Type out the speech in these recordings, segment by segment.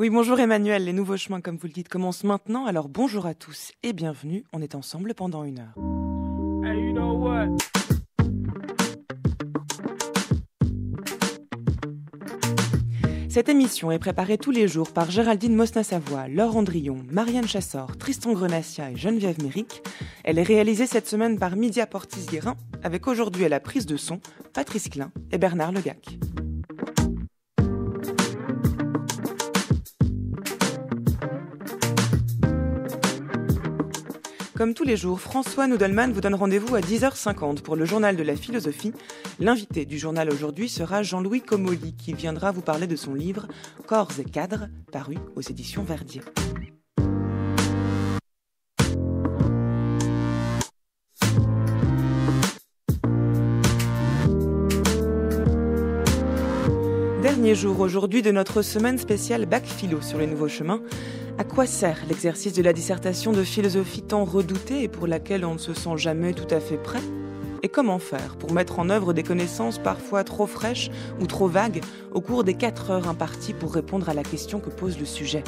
Oui, bonjour Emmanuel. Les nouveaux chemins, comme vous le dites, commencent maintenant. Alors bonjour à tous et bienvenue. On est ensemble pendant une heure. Cette émission est préparée tous les jours par Géraldine Mosna-Savoie, Laure Andrillon, Marianne Chassor, Tristan Grenacia et Geneviève Méric. Elle est réalisée cette semaine par Media Portis-Guérin, avec aujourd'hui à la prise de son Patrice Klein et Bernard Legac. Comme tous les jours, François Nudelman vous donne rendez-vous à 10h50 pour le journal de la philosophie. L'invité du journal aujourd'hui sera Jean-Louis Comolli qui viendra vous parler de son livre Corps et cadres, paru aux éditions Verdier. Dernier jour aujourd'hui de notre semaine spéciale Bac Philo sur les nouveaux chemins. À quoi sert l'exercice de la dissertation de philosophie tant redoutée et pour laquelle on ne se sent jamais tout à fait prêt Et comment faire pour mettre en œuvre des connaissances parfois trop fraîches ou trop vagues au cours des 4 heures imparties pour répondre à la question que pose le sujet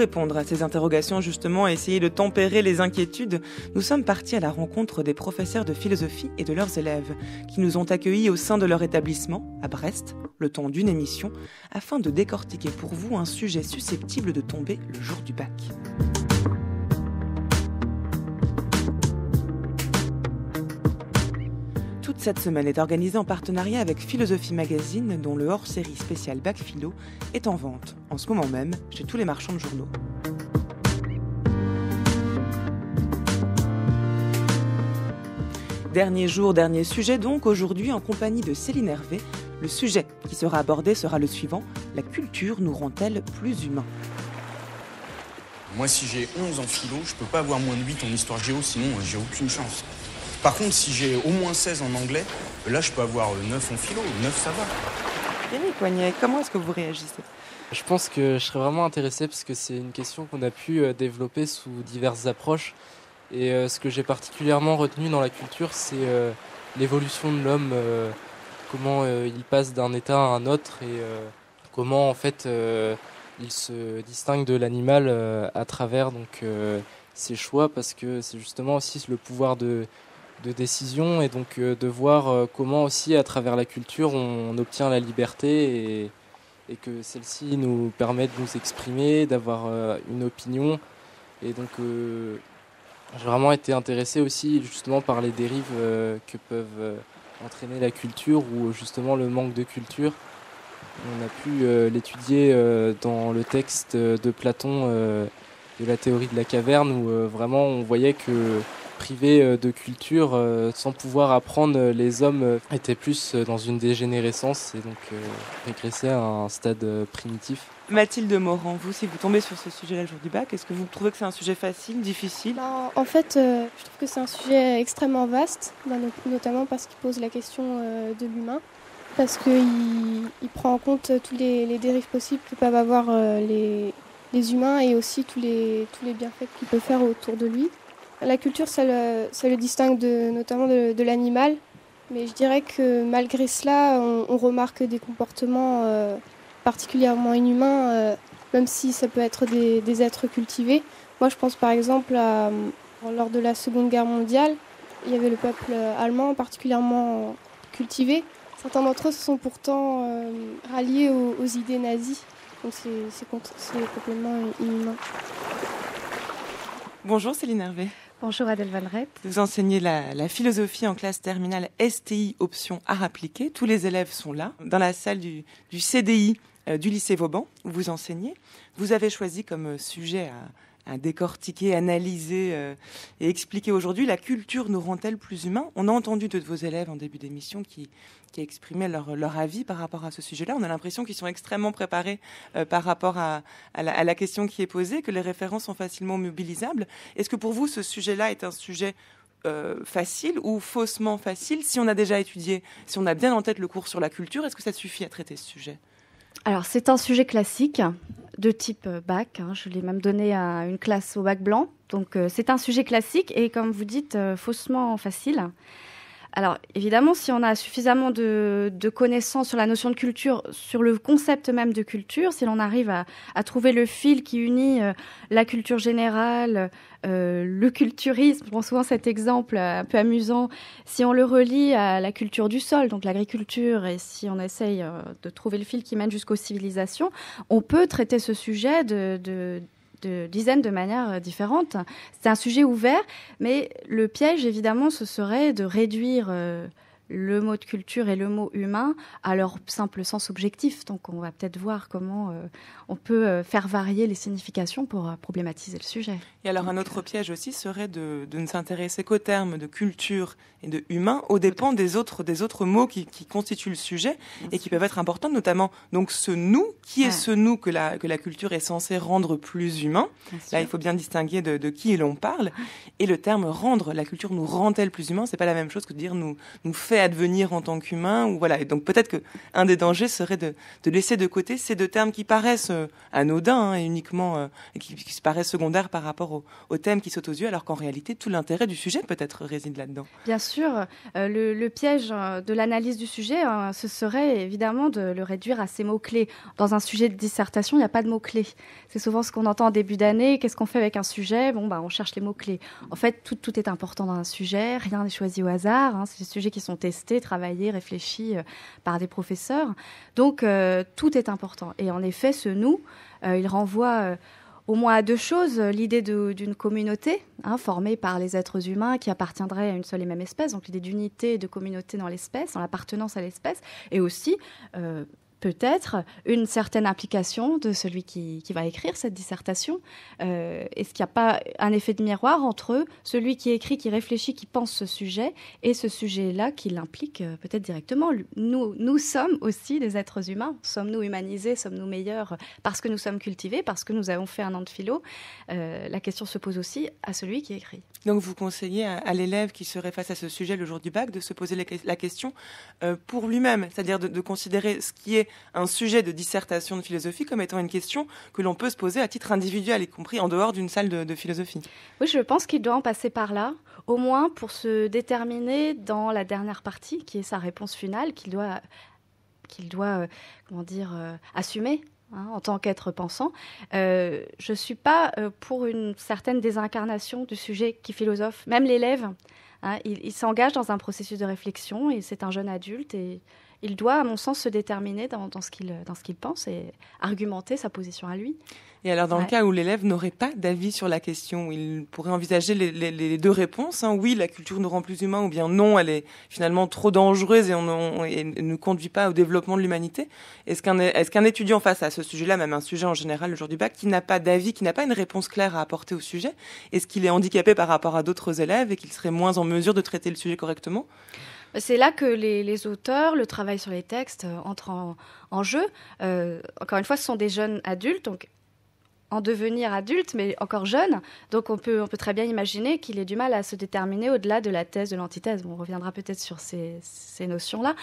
répondre à ces interrogations justement et essayer de tempérer les inquiétudes, nous sommes partis à la rencontre des professeurs de philosophie et de leurs élèves, qui nous ont accueillis au sein de leur établissement, à Brest, le temps d'une émission, afin de décortiquer pour vous un sujet susceptible de tomber le jour du bac. Cette semaine est organisée en partenariat avec Philosophie Magazine, dont le hors-série spécial Bac Philo est en vente, en ce moment même, chez tous les marchands de journaux. Dernier jour, dernier sujet donc, aujourd'hui en compagnie de Céline Hervé. Le sujet qui sera abordé sera le suivant, la culture nous rend-elle plus humains Moi si j'ai 11 en philo, je peux pas avoir moins de 8 en histoire géo, sinon hein, j'ai aucune chance. Par contre, si j'ai au moins 16 en anglais, là, je peux avoir 9 euh, en philo, 9 ça va. Yannick comment est-ce que vous réagissez Je pense que je serais vraiment intéressé parce que c'est une question qu'on a pu euh, développer sous diverses approches. Et euh, ce que j'ai particulièrement retenu dans la culture, c'est l'évolution de l'homme, comment il passe d'un état à un autre et comment en fait il se distingue de l'animal à travers donc ses choix parce que c'est justement aussi le pouvoir de de décision et donc euh, de voir euh, comment aussi à travers la culture on, obtient la liberté et, que celle-ci nous permet de nous exprimer, d'avoir euh, une opinion. Et donc j'ai vraiment été intéressé aussi justement par les dérives que peuvent entraîner la culture ou justement le manque de culture. On a pu l'étudier dans le texte de Platon de la théorie de la caverne où vraiment on voyait que privés euh, de culture euh, sans pouvoir apprendre euh, les hommes étaient plus dans une dégénérescence et donc régressaient à un stade primitif. Mathilde Morand, vous, si vous tombez sur ce sujet-là le jour du bac, est-ce que vous trouvez que c'est un sujet facile, difficile bah, En fait, je trouve que c'est un sujet extrêmement vaste, bah, notamment parce qu'il pose la question de l'humain, parce qu'il prend en compte tous les, dérives possibles que peuvent avoir les, les, humains et aussi tous les, tous les bienfaits qu'il peut faire autour de lui. La culture, ça le, distingue de, notamment de, l'animal. Mais je dirais que malgré cela, on, remarque des comportements euh, particulièrement inhumains, euh, même si ça peut être des, êtres cultivés. Moi, je pense par exemple à, euh, lors de la Seconde Guerre mondiale, il y avait le peuple allemand particulièrement cultivé. Certains d'entre eux se sont pourtant ralliés aux, idées nazies. Donc c'est complètement inhumain. Bonjour Céline Hervé. Bonjour Adèle Valrette. Vous enseignez la, philosophie en classe terminale STI option art appliqué. Tous les élèves sont là, dans la salle du, CDI euh, du lycée Vauban, où vous enseignez. Vous avez choisi comme sujet à, à décortiquer, analyser euh, et expliquer aujourd'hui. La culture nous rend-elle plus humains On a entendu deux de vos élèves en début d'émission qui, exprimaient leur, avis par rapport à ce sujet-là. On a l'impression qu'ils sont extrêmement préparés euh, par rapport à, la, question qui est posée, que les références sont facilement mobilisables. Est-ce que pour vous, ce sujet-là est un sujet euh, facile ou faussement facile Si on a déjà étudié, si on a bien en tête le cours sur la culture, est-ce que ça suffit à traiter ce sujet alors, c'est un sujet classique de type euh, bac. Hein. Je l'ai même donné à une classe au bac blanc. Donc, euh, c'est un sujet classique et, comme vous dites, euh, faussement facile. Alors évidemment, si on a suffisamment de, connaissances sur la notion de culture, sur le concept même de culture, si l'on arrive à, trouver le fil qui unit euh, la culture générale, euh, le culturisme, je prends souvent cet exemple euh, un peu amusant, si on le relie à la culture du sol, donc l'agriculture, et si on essaye de trouver le fil qui mène jusqu'aux civilisations, on peut traiter ce sujet de de dizaines de manières euh, différentes. C'est un sujet ouvert, mais le piège, évidemment, ce serait de réduire euh, le mot de culture et le mot humain à leur simple sens objectif. Donc on va peut-être voir comment euh, on peut euh, faire varier les significations pour euh, problématiser le sujet. Et alors un autre piège aussi serait de, ne s'intéresser qu'aux termes de culture et de humain au dépens des autres, des autres mots qui, qui constituent le sujet et qui peuvent être importants, notamment donc ce nous, qui est ce nous que la, que la culture est censée rendre plus humain. Là, il faut bien distinguer de, qui l'on parle. Et le terme rendre, la culture nous rend-elle plus humain, c'est pas la même chose que de dire nous, nous faire à devenir en tant qu'humain ou voilà. Et donc peut-être que un des dangers serait de, de, laisser de côté ces deux termes qui paraissent euh, anodins hein, et uniquement euh, qui, paraissent secondaires par rapport aux thèmes qui saute aux yeux, alors qu'en réalité tout l'intérêt du sujet peut-être réside là-dedans. Bien sûr, euh, le, piège de l'analyse du sujet, hein, ce serait évidemment de le réduire à ses mots clés. Dans un sujet de dissertation, il n'y a pas de mots clés. C'est souvent ce qu'on entend en début d'année. Qu'est-ce qu'on fait avec un sujet Bon, bah on cherche les mots clés. En fait, tout, tout est important dans un sujet. Rien n'est choisi au hasard. Hein, C'est des sujets qui sont testée, travaillée, euh, par des professeurs. Donc euh, tout est important. Et en effet, ce nous, euh, il renvoie au moins à deux choses. L'idée d'une communauté hein, formée par les êtres humains qui appartiendraient à une seule et même espèce, donc l'idée d'unité et de communauté dans l'espèce, dans l'appartenance à l'espèce, et aussi peut-être une certaine application de celui qui, va écrire cette dissertation euh, Est-ce qu'il n'y a pas un effet de miroir entre celui qui écrit, qui réfléchit, qui pense ce sujet et ce sujet-là qui l'implique euh, peut-être directement nous, nous sommes aussi des êtres humains. Sommes-nous humanisés Sommes-nous meilleurs parce que nous sommes cultivés, parce que nous avons fait un an de philo euh, La question se pose aussi à celui qui écrit. Donc vous conseillez à, l'élève qui serait face à ce sujet le jour du bac de se poser la, question pour lui-même, c'est-à-dire de considérer ce qui est un sujet de dissertation de philosophie comme étant une question que l'on peut se poser à titre individuel, y compris en dehors d'une salle de, philosophie. Oui, je pense qu'il doit en passer par là, au moins pour se déterminer dans la dernière partie, qui est sa réponse finale, qu'il doit, qu'il doit euh, comment dire, euh, assumer hein, en tant qu'être pensant. Euh, je ne suis pas pour une certaine désincarnation du sujet qui philosophe. Même l'élève, hein, il, il s'engage dans un processus de réflexion et c'est un jeune adulte et il doit, à mon sens, se déterminer dans, dans ce qu'il pense et argumenter sa position à lui. Et alors, dans le cas où l'élève n'aurait pas d'avis sur la question, il pourrait envisager les, deux réponses. Hein. Oui, la culture nous rend plus humains, ou bien non, elle est finalement trop dangereuse et, on, ne conduit pas au développement de l'humanité. Est-ce qu'un est qu'un étudiant face à ce sujet-là, même un sujet en général le jour du bac, qui n'a pas d'avis, qui n'a pas une réponse claire à apporter au sujet, est-ce qu'il est handicapé par rapport à d'autres élèves et qu'il serait moins en mesure de traiter le sujet correctement c'est là que les, auteurs, le travail sur les textes euh, entre en, en jeu. Euh, encore une fois, ce sont des jeunes adultes, donc en devenir adulte, mais encore jeune. Donc on peut, on peut très bien imaginer qu'il ait du mal à se déterminer au-delà de la thèse, de l'antithèse. on reviendra peut-être sur ces, notions-là.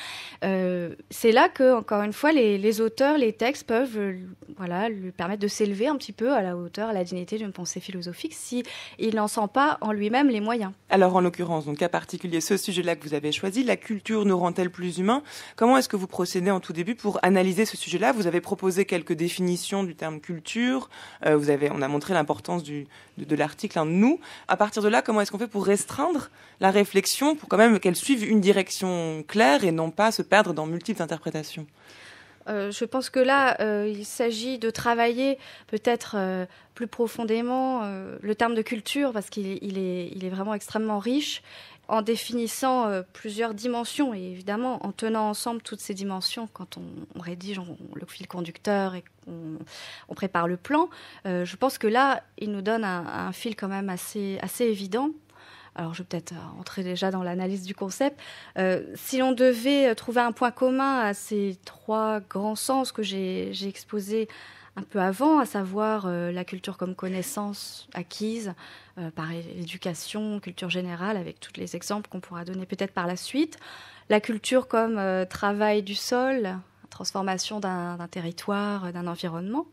Euh, c'est là que, encore une fois, les, auteurs, les textes peuvent euh, voilà, lui permettre de s'élever un petit peu à la hauteur, à la dignité d'une pensée philosophique, si il n'en sent pas en lui-même les moyens. Alors en l'occurrence, donc cas particulier, ce sujet-là que vous avez choisi, la culture nous rend-elle plus humains Comment est-ce que vous procédez en tout début pour analyser ce sujet-là Vous avez proposé quelques définitions du terme culture. Euh, vous avez, on a montré l'importance de, l'article, hein. nous. À partir de là, comment est-ce qu'on fait pour restreindre la réflexion, pour quand même qu'elle suive une direction claire et non pas se perdre dans multiples interprétations euh, je pense que là, euh, il s'agit de travailler peut-être plus profondément le terme de culture, parce qu'il est, vraiment extrêmement riche en définissant euh, plusieurs dimensions et évidemment en tenant ensemble toutes ces dimensions quand on, rédige le fil conducteur et on, prépare le plan, euh, je pense que là, il nous donne un, fil quand même assez, assez évident. Alors je vais peut-être euh, entrer déjà dans l'analyse du concept. si l'on devait trouver un point commun à ces trois grands sens que j'ai exposés un peu avant, à savoir euh, la culture comme connaissance acquise euh, par l'éducation, culture générale, avec tous les exemples qu'on pourra donner peut-être par la suite, la culture comme euh, travail du sol, transformation d'un territoire, d'un environnement.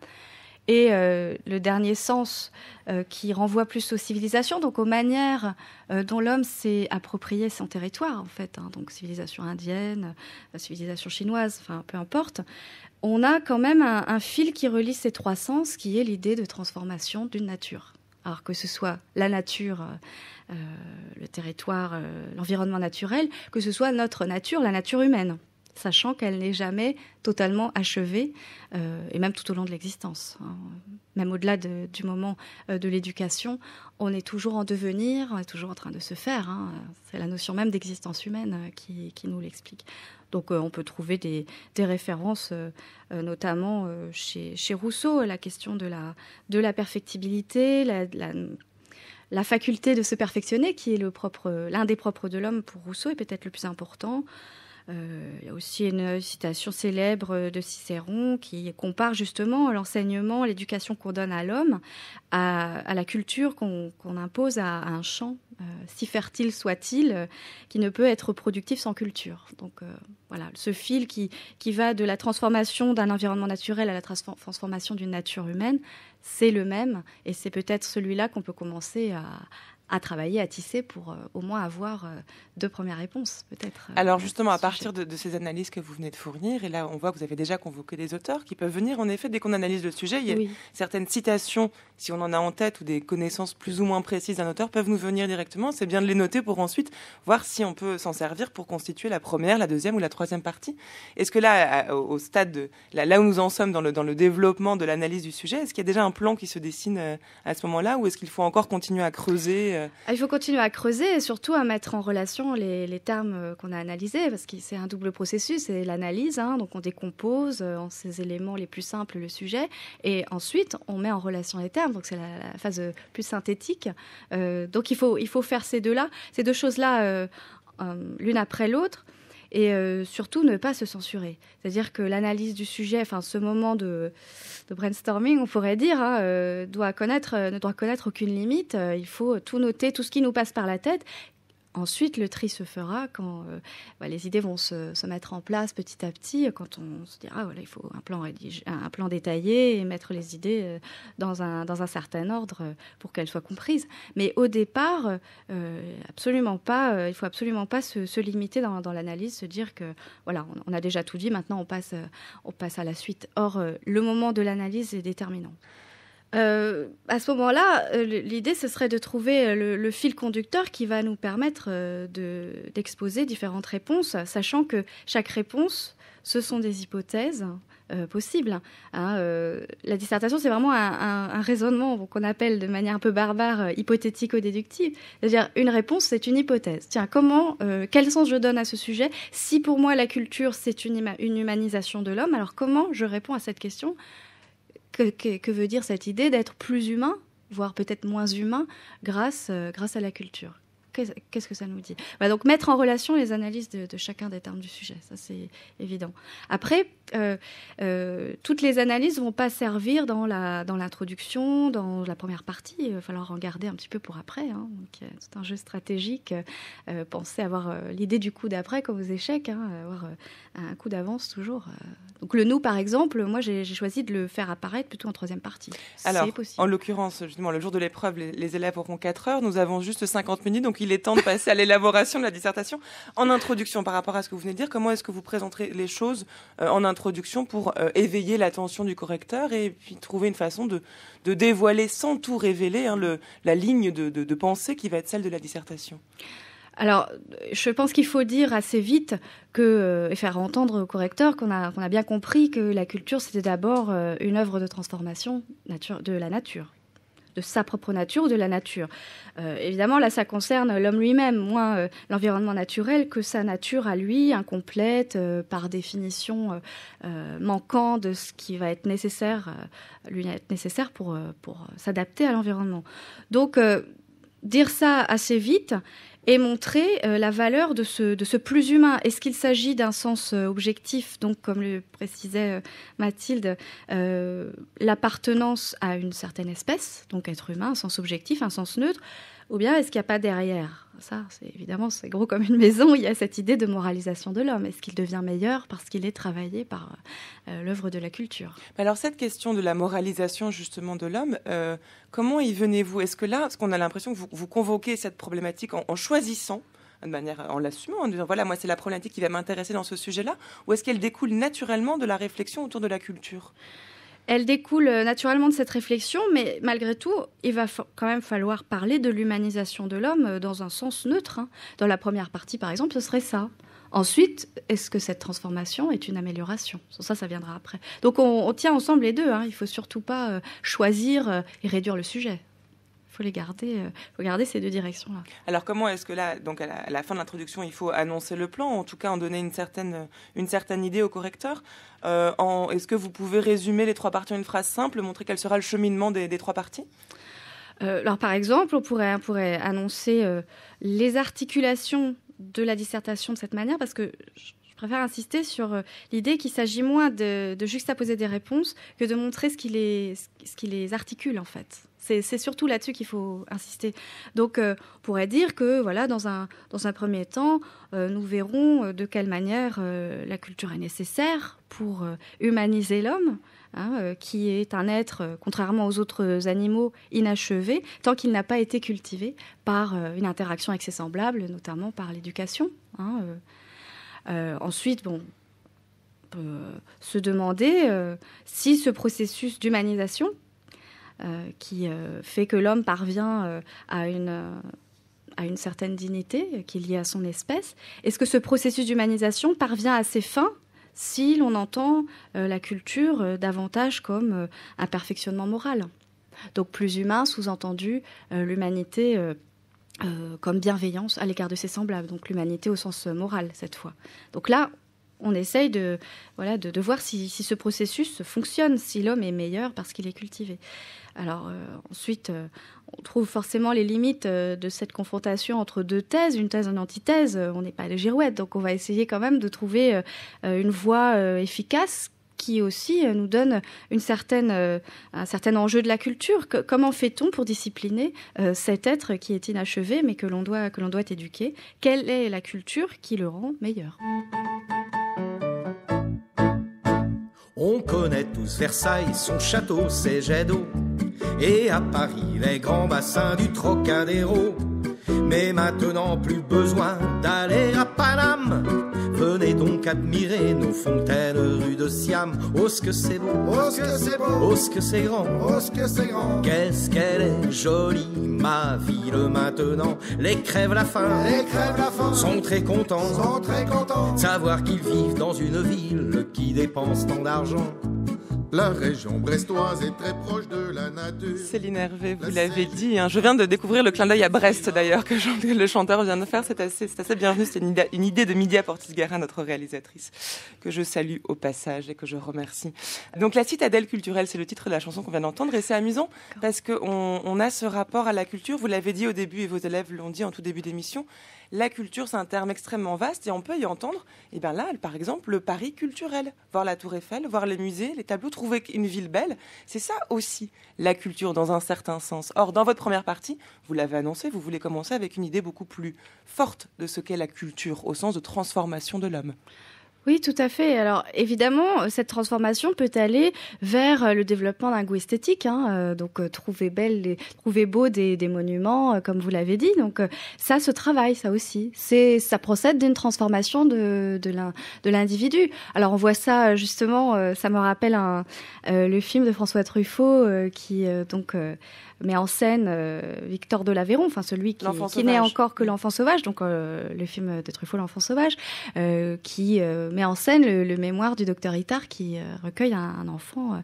Et le dernier sens qui renvoie plus aux civilisations, donc aux manières dont l'homme s'est approprié son territoire, en fait, hein. donc civilisation indienne, civilisation chinoise, enfin peu importe, on a quand même un, fil qui relie ces trois sens, qui est l'idée de transformation d'une nature. Alors que ce soit la nature, euh, euh, le territoire, euh, l'environnement naturel, que ce soit notre nature, la nature humaine, sachant qu'elle n'est jamais totalement achevée, et même tout au long de l'existence. Hein. Même au-delà du moment de l'éducation, on est toujours en devenir, on est toujours en train de se faire. Hein. C'est la notion même d'existence humaine qui nous l'explique. Donc euh, on peut trouver des, références, euh, euh, notamment chez, chez, Rousseau, la question de la, perfectibilité, la, la faculté de se perfectionner, qui est l'un des propres de l'homme pour Rousseau, et peut-être le plus important. Euh, il y a aussi une citation célèbre euh, de Cicéron qui compare justement l'enseignement, l'éducation qu'on donne à l'homme à, la culture qu'on impose à, un champ, euh, si fertile soit-il, qui ne peut être productif sans culture. Donc voilà, ce fil qui, va de la transformation d'un environnement naturel à la transformation d'une nature humaine, c'est le même et c'est peut-être celui-là qu'on peut commencer à, à travailler, à tisser pour euh, au moins avoir euh, deux premières réponses, peut-être. Euh, Alors justement, à, partir de, ces analyses que vous venez de fournir, et là on voit que vous avez déjà convoqué des auteurs qui peuvent venir, en effet, dès qu'on analyse le sujet, il y a certaines citations, si on en a en tête, ou des connaissances plus ou moins précises d'un auteur, peuvent nous venir directement. C'est bien de les noter pour ensuite voir si on peut s'en servir pour constituer la première, la deuxième ou la troisième partie. Est-ce que là, au stade, de, là, là, où nous en sommes dans le, dans le développement de l'analyse du sujet, est-ce qu'il y a déjà un plan qui se dessine à ce moment-là, ou est-ce qu'il faut encore continuer à creuser euh, ah, il faut continuer à creuser et surtout à mettre en relation les, termes euh, qu'on a analysés, parce que c'est un double processus, c'est l'analyse, hein, donc on décompose euh, en ces éléments les plus simples le sujet, et ensuite on met en relation les termes, donc c'est la, phase plus synthétique. donc il faut, faire ces deux-là, ces deux choses-là l'une après l'autre et euh, surtout ne pas se censurer. C'est-à-dire que l'analyse du sujet, enfin ce moment de, brainstorming, on pourrait dire, hein, euh, doit connaître, euh, ne doit connaître aucune limite. il faut tout noter, tout ce qui nous passe par la tête, Ensuite, le tri se fera quand euh, bah, les idées vont se, mettre en place petit à petit, quand on se dira, ah, voilà, il faut un plan, détaillé et mettre les idées euh, dans un, dans un certain ordre euh, pour qu'elles soient comprises. Mais au départ, il absolument pas, il faut absolument pas se, limiter dans, l'analyse, se dire que, voilà, on, a déjà tout dit, maintenant on passe, on passe à la suite. Or, le moment de l'analyse est déterminant. Euh, à ce moment-là, euh, l'idée, ce serait de trouver euh, le, fil conducteur qui va nous permettre d'exposer différentes réponses, sachant que chaque réponse, ce sont des hypothèses possibles. Hein. la dissertation, c'est vraiment un, raisonnement qu'on appelle de manière un peu barbare hypothético-déductive. C'est-à-dire, une réponse, c'est une hypothèse. Tiens, comment, quel sens je donne à ce sujet Si pour moi, la culture, c'est une humanisation de l'homme, alors comment je réponds à cette question que, veut dire cette idée d'être plus humain, voire peut-être moins humain, grâce, euh, grâce à la culture qu'est-ce que ça nous dit bah Donc mettre en relation les analyses de, chacun des termes du sujet, ça c'est évident. Après, euh, euh, toutes les analyses vont pas servir dans la dans l'introduction, dans la première partie. Il va falloir en garder un petit peu pour après. Hein. Euh, c'est un jeu stratégique. Euh, pensez avoir l'idée du coup d'après quand vous échecs, hein, avoir un coup d'avance toujours. Donc le nous par exemple, moi j'ai choisi de le faire apparaître plutôt en troisième partie. Alors, possible. en l'occurrence, justement, le jour de l'épreuve, les, élèves auront 4 heures. Nous avons juste 50 minutes, donc il est temps de passer à l'élaboration de la dissertation. En introduction, par rapport à ce que vous venez de dire, comment est-ce que vous présenterez les choses euh, en introduction pour euh, éveiller l'attention du correcteur et puis trouver une façon de, dévoiler sans tout révéler hein, la ligne de, pensée qui va être celle de la dissertation alors, je pense qu'il faut dire assez vite que, euh, et faire entendre au correcteur qu'on a, a, bien compris que la culture, c'était d'abord une œuvre de transformation nature, de la nature de sa propre nature ou de la nature. Euh, évidemment, là, ça concerne l'homme lui-même, moins euh, l'environnement naturel que sa nature à lui, incomplète, euh, par définition manquant de ce qui va être nécessaire, lui être nécessaire pour, pour s'adapter à l'environnement. Donc, dire ça assez vite et montrer euh, la valeur de ce, plus humain. Est-ce qu'il s'agit d'un sens euh, objectif, donc comme le précisait euh, Mathilde, l'appartenance à une certaine espèce, donc être humain, un sens objectif, un sens neutre ou bien est-ce qu'il n'y a pas derrière Ça, c'est évidemment, c'est gros comme une maison. Il y a cette idée de moralisation de l'homme. Est-ce qu'il devient meilleur parce qu'il est travaillé par euh, l'œuvre de la culture Alors cette question de la moralisation justement de l'homme, euh, comment y venez-vous Est-ce que là, parce qu'on a l'impression que vous, convoquez cette problématique en, choisissant de manière en l'assumant, en disant voilà, moi c'est la problématique qui va m'intéresser dans ce sujet-là, ou est-ce qu'elle découle naturellement de la réflexion autour de la culture elle découle euh, naturellement de cette réflexion, mais malgré tout, il va quand même falloir parler de l'humanisation de l'homme euh, dans un sens neutre. Hein. Dans la première partie, par exemple, ce serait ça. Ensuite, est-ce que cette transformation est une amélioration Ça, ça viendra après. Donc on, tient ensemble les deux. Hein. Il ne faut surtout pas euh, choisir et réduire le sujet faut les garder, euh, faut garder ces deux directions-là. Alors comment est-ce que là, donc à la, fin de l'introduction, il faut annoncer le plan, en tout cas en donner une certaine, euh, une certaine idée au correcteur. Euh, est-ce que vous pouvez résumer les trois parties en une phrase simple, montrer quel sera le cheminement des, trois parties Alors par exemple, on pourrait, pourrait annoncer les articulations de la dissertation de cette manière, parce que je préfère insister sur l'idée qu'il s'agit moins de, juxtaposer des réponses que de montrer ce qui ce qui les articule en fait. C'est surtout là-dessus qu'il faut insister. Donc, euh, on pourrait dire que, voilà, dans un, dans un premier temps, euh, nous verrons euh, de quelle manière la culture est nécessaire pour humaniser l'homme, hein, qui est un être, contrairement aux autres animaux, inachevé, tant qu'il n'a pas été cultivé par une interaction avec ses semblables, notamment par l'éducation. Hein, ensuite, bon, se demander si ce processus d'humanisation euh, qui euh, fait que l'homme parvient euh, à une à une certaine dignité qui est liée à son espèce. Est-ce que ce processus d'humanisation parvient à ses fins si l'on entend la culture davantage comme un perfectionnement moral Donc plus humain, sous-entendu l'humanité comme bienveillance à l'égard de ses semblables, donc l'humanité au sens moral cette fois. Donc là, on essaye de, voilà, de, voir si, ce processus fonctionne, si l'homme est meilleur parce qu'il est cultivé. Alors euh, ensuite, euh, on trouve forcément les limites euh, de cette confrontation entre deux thèses, une thèse et une antithèse. On n'est pas les girouettes, donc on va essayer quand même de trouver une voie efficace qui aussi nous donne une certaine, un certain enjeu de la culture. comment fait-on pour discipliner cet être qui est inachevé mais que l'on doit, que l'on doit éduquer Quelle est la culture qui le rend meilleur on connaît tous Versailles, son château, ses jets d'eau, et à Paris les grands bassins du Trocadéro. Mais maintenant plus besoin d'aller à Paname Venez donc admirer nos fontaines rue de Siam. Oh ce que c'est beau, oh ce que c'est beau, oh ce que c'est grand, oh ce que c'est grand. Qu'est-ce qu'elle est jolie ma ville maintenant. Les crèves la faim, les crèves la faim sont très contents, sont très contents savoir qu'ils vivent dans une ville qui dépense tant d'argent. La région brestoise est très proche de la nature. Céline Hervé, vous l'avez dit. Hein. Je viens de découvrir le clin d'œil à Brest d'ailleurs que le chanteur vient de faire. C'est assez, assez bienvenu. C'est une, idée de Midia Portis-Guerin, notre réalisatrice, que je salue au passage et que je remercie. Donc la citadelle culturelle, c'est le titre de la chanson qu'on vient d'entendre et c'est amusant parce qu'on on a ce rapport à la culture. Vous l'avez dit au début et vos élèves l'ont dit en tout début d'émission la culture, c'est un terme extrêmement vaste et on peut y entendre, et eh bien là, par exemple, le Paris culturel. Voir la Tour Eiffel, voir les musées, les tableaux, trouver une ville belle. C'est ça aussi, la culture, dans un certain sens. Or, dans votre première partie, vous l'avez annoncé, vous voulez commencer avec une idée beaucoup plus forte de ce qu'est la culture, au sens de transformation de l'homme. Oui, tout à fait. Alors évidemment, euh, cette transformation peut aller vers euh, le développement d'un goût esthétique. Hein, euh, donc trouver belle, trouver beau des, des monuments, comme vous l'avez dit. Donc ça se travaille, ça aussi. C'est, ça procède d'une transformation de, de l'individu. Alors on voit ça justement. Ça me rappelle le film de François Truffaut qui donc met en scène euh, Victor de l'Aveyron, enfin celui qui, n'est encore que l'enfant sauvage, donc euh, le film de Truffaut, l'enfant sauvage, euh, qui met en scène le, mémoire du docteur Itard qui recueille un enfant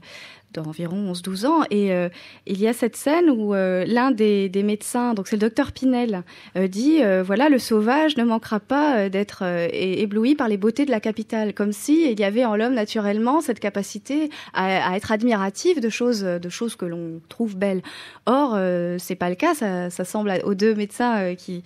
d'environ 11-12 ans. Et euh, il y a cette scène où euh, l'un des, médecins, donc c'est le docteur Pinel, euh, dit voilà, le sauvage ne manquera pas d'être ébloui par les beautés de la capitale, comme si il y avait en l'homme naturellement cette capacité à, être admiratif de choses, de choses que l'on trouve belles. Or, c'est pas le cas. Ça, ça semble aux deux médecins qui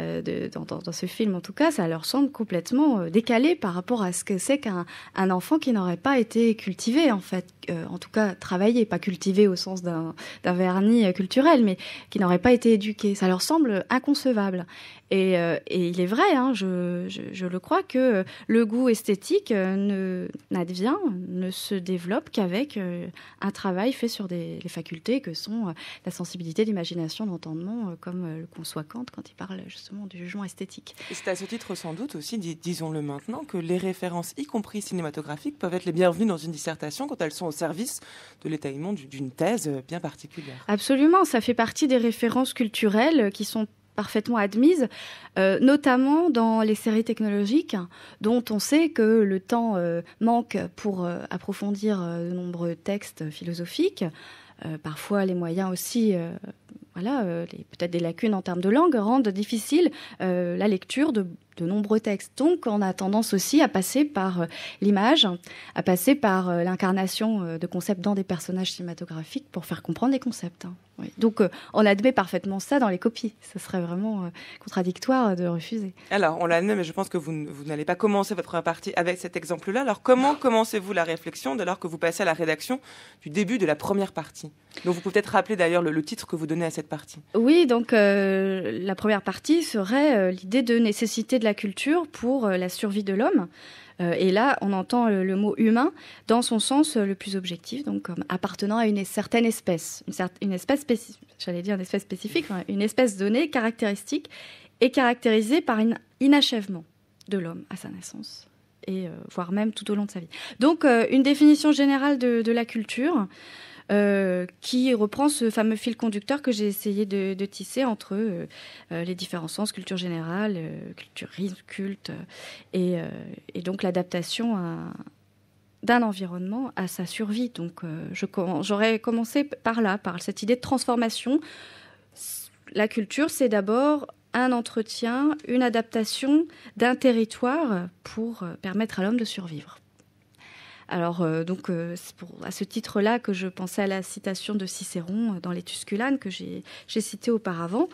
euh, dans, ce film en tout cas, ça leur semble complètement euh, décalé par rapport à ce que c'est qu'un enfant qui n'aurait pas été cultivé en fait, euh, en tout cas travaillé, pas cultivé au sens d'un vernis culturel, mais qui n'aurait pas été éduqué. Ça leur semble inconcevable. Euh, et, il est vrai, hein, je, le crois, que le goût esthétique euh, ne, ne se développe qu'avec euh, un travail fait sur des, les facultés que sont la sensibilité, l'imagination, l'entendement, comme le conçoit Kant quand il parle justement du jugement esthétique. Et c'est à ce titre sans doute aussi, disons-le maintenant, que les références, y compris cinématographiques, peuvent être les bienvenues dans une dissertation quand elles sont au service de l'étaillement d'une thèse bien particulière. Absolument, ça fait partie des références culturelles qui sont parfaitement admise, euh, notamment dans les séries technologiques, dont on sait que le temps euh, manque pour euh, approfondir de nombreux textes philosophiques. parfois, les moyens aussi, voilà, peut-être des lacunes en termes de langue, rendent difficile la lecture de de nombreux textes. Donc, on a tendance aussi à passer par euh, l'image, à passer par euh, l'incarnation euh, de concepts dans des personnages cinématographiques pour faire comprendre les concepts. Hein. Donc, on admet parfaitement ça dans les copies. Ce serait vraiment contradictoire de refuser. Alors, on l'admet, mais je pense que vous, n'allez pas commencer votre première partie avec cet exemple-là. Alors, comment commencez-vous la réflexion dès lors que vous passez à la rédaction du début de la première partie Donc, vous pouvez peut-être rappeler d'ailleurs le, titre que vous donnez à cette partie. Oui, donc la première partie serait l'idée de nécessité de la culture pour euh, la survie de l'homme. Euh, et là, on entend le, mot humain dans son sens euh, le plus objectif, donc comme appartenant à une certaine espèce, une, espèce spécifique, j'allais dire une espèce spécifique, hein, une espèce donnée, caractéristique, et caractérisée par un inachèvement de l'homme à sa naissance et voire même tout au long de sa vie. Donc une définition générale de la culture. Euh, qui reprend ce fameux fil conducteur que j'ai essayé de, tisser entre euh, euh, les différents sens, culture générale, culture, culte, et, et donc l'adaptation d'un environnement à sa survie. Donc j'aurais commencé par là, par cette idée de transformation. La culture, c'est d'abord un entretien, une adaptation d'un territoire pour permettre à l'homme de survivre. Alors, euh, donc, euh, c'est à ce titre-là que je pensais à la citation de Cicéron euh, dans les Tusculanes que j'ai, citée auparavant.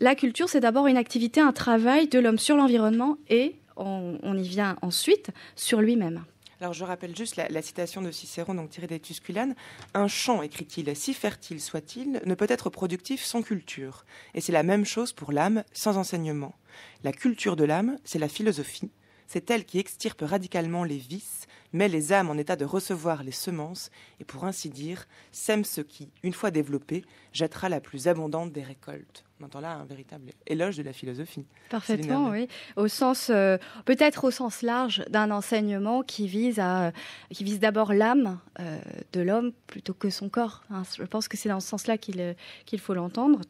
La culture, c'est d'abord une activité, un travail de l'homme sur l'environnement et, on, y vient ensuite, sur lui-même. Alors je rappelle juste la, citation de Cicéron, donc tirée des Tusculanes. Un champ, écrit-il, si fertile soit-il, ne peut être productif sans culture. Et c'est la même chose pour l'âme sans enseignement. La culture de l'âme, c'est la philosophie. C'est elle qui extirpe radicalement les vices, met les âmes en état de recevoir les semences et, pour ainsi dire, sème ce qui, une fois développé, jettera la plus abondante des récoltes. On entend là un véritable éloge de la philosophie. Parfaitement, oui. Au sens, euh, peut-être au sens large d'un enseignement qui vise à, vise d'abord l'âme euh, de l'homme plutôt que son corps. Hein. Je pense que c'est dans ce sens-là qu'il euh, qu'il faut l'entendre.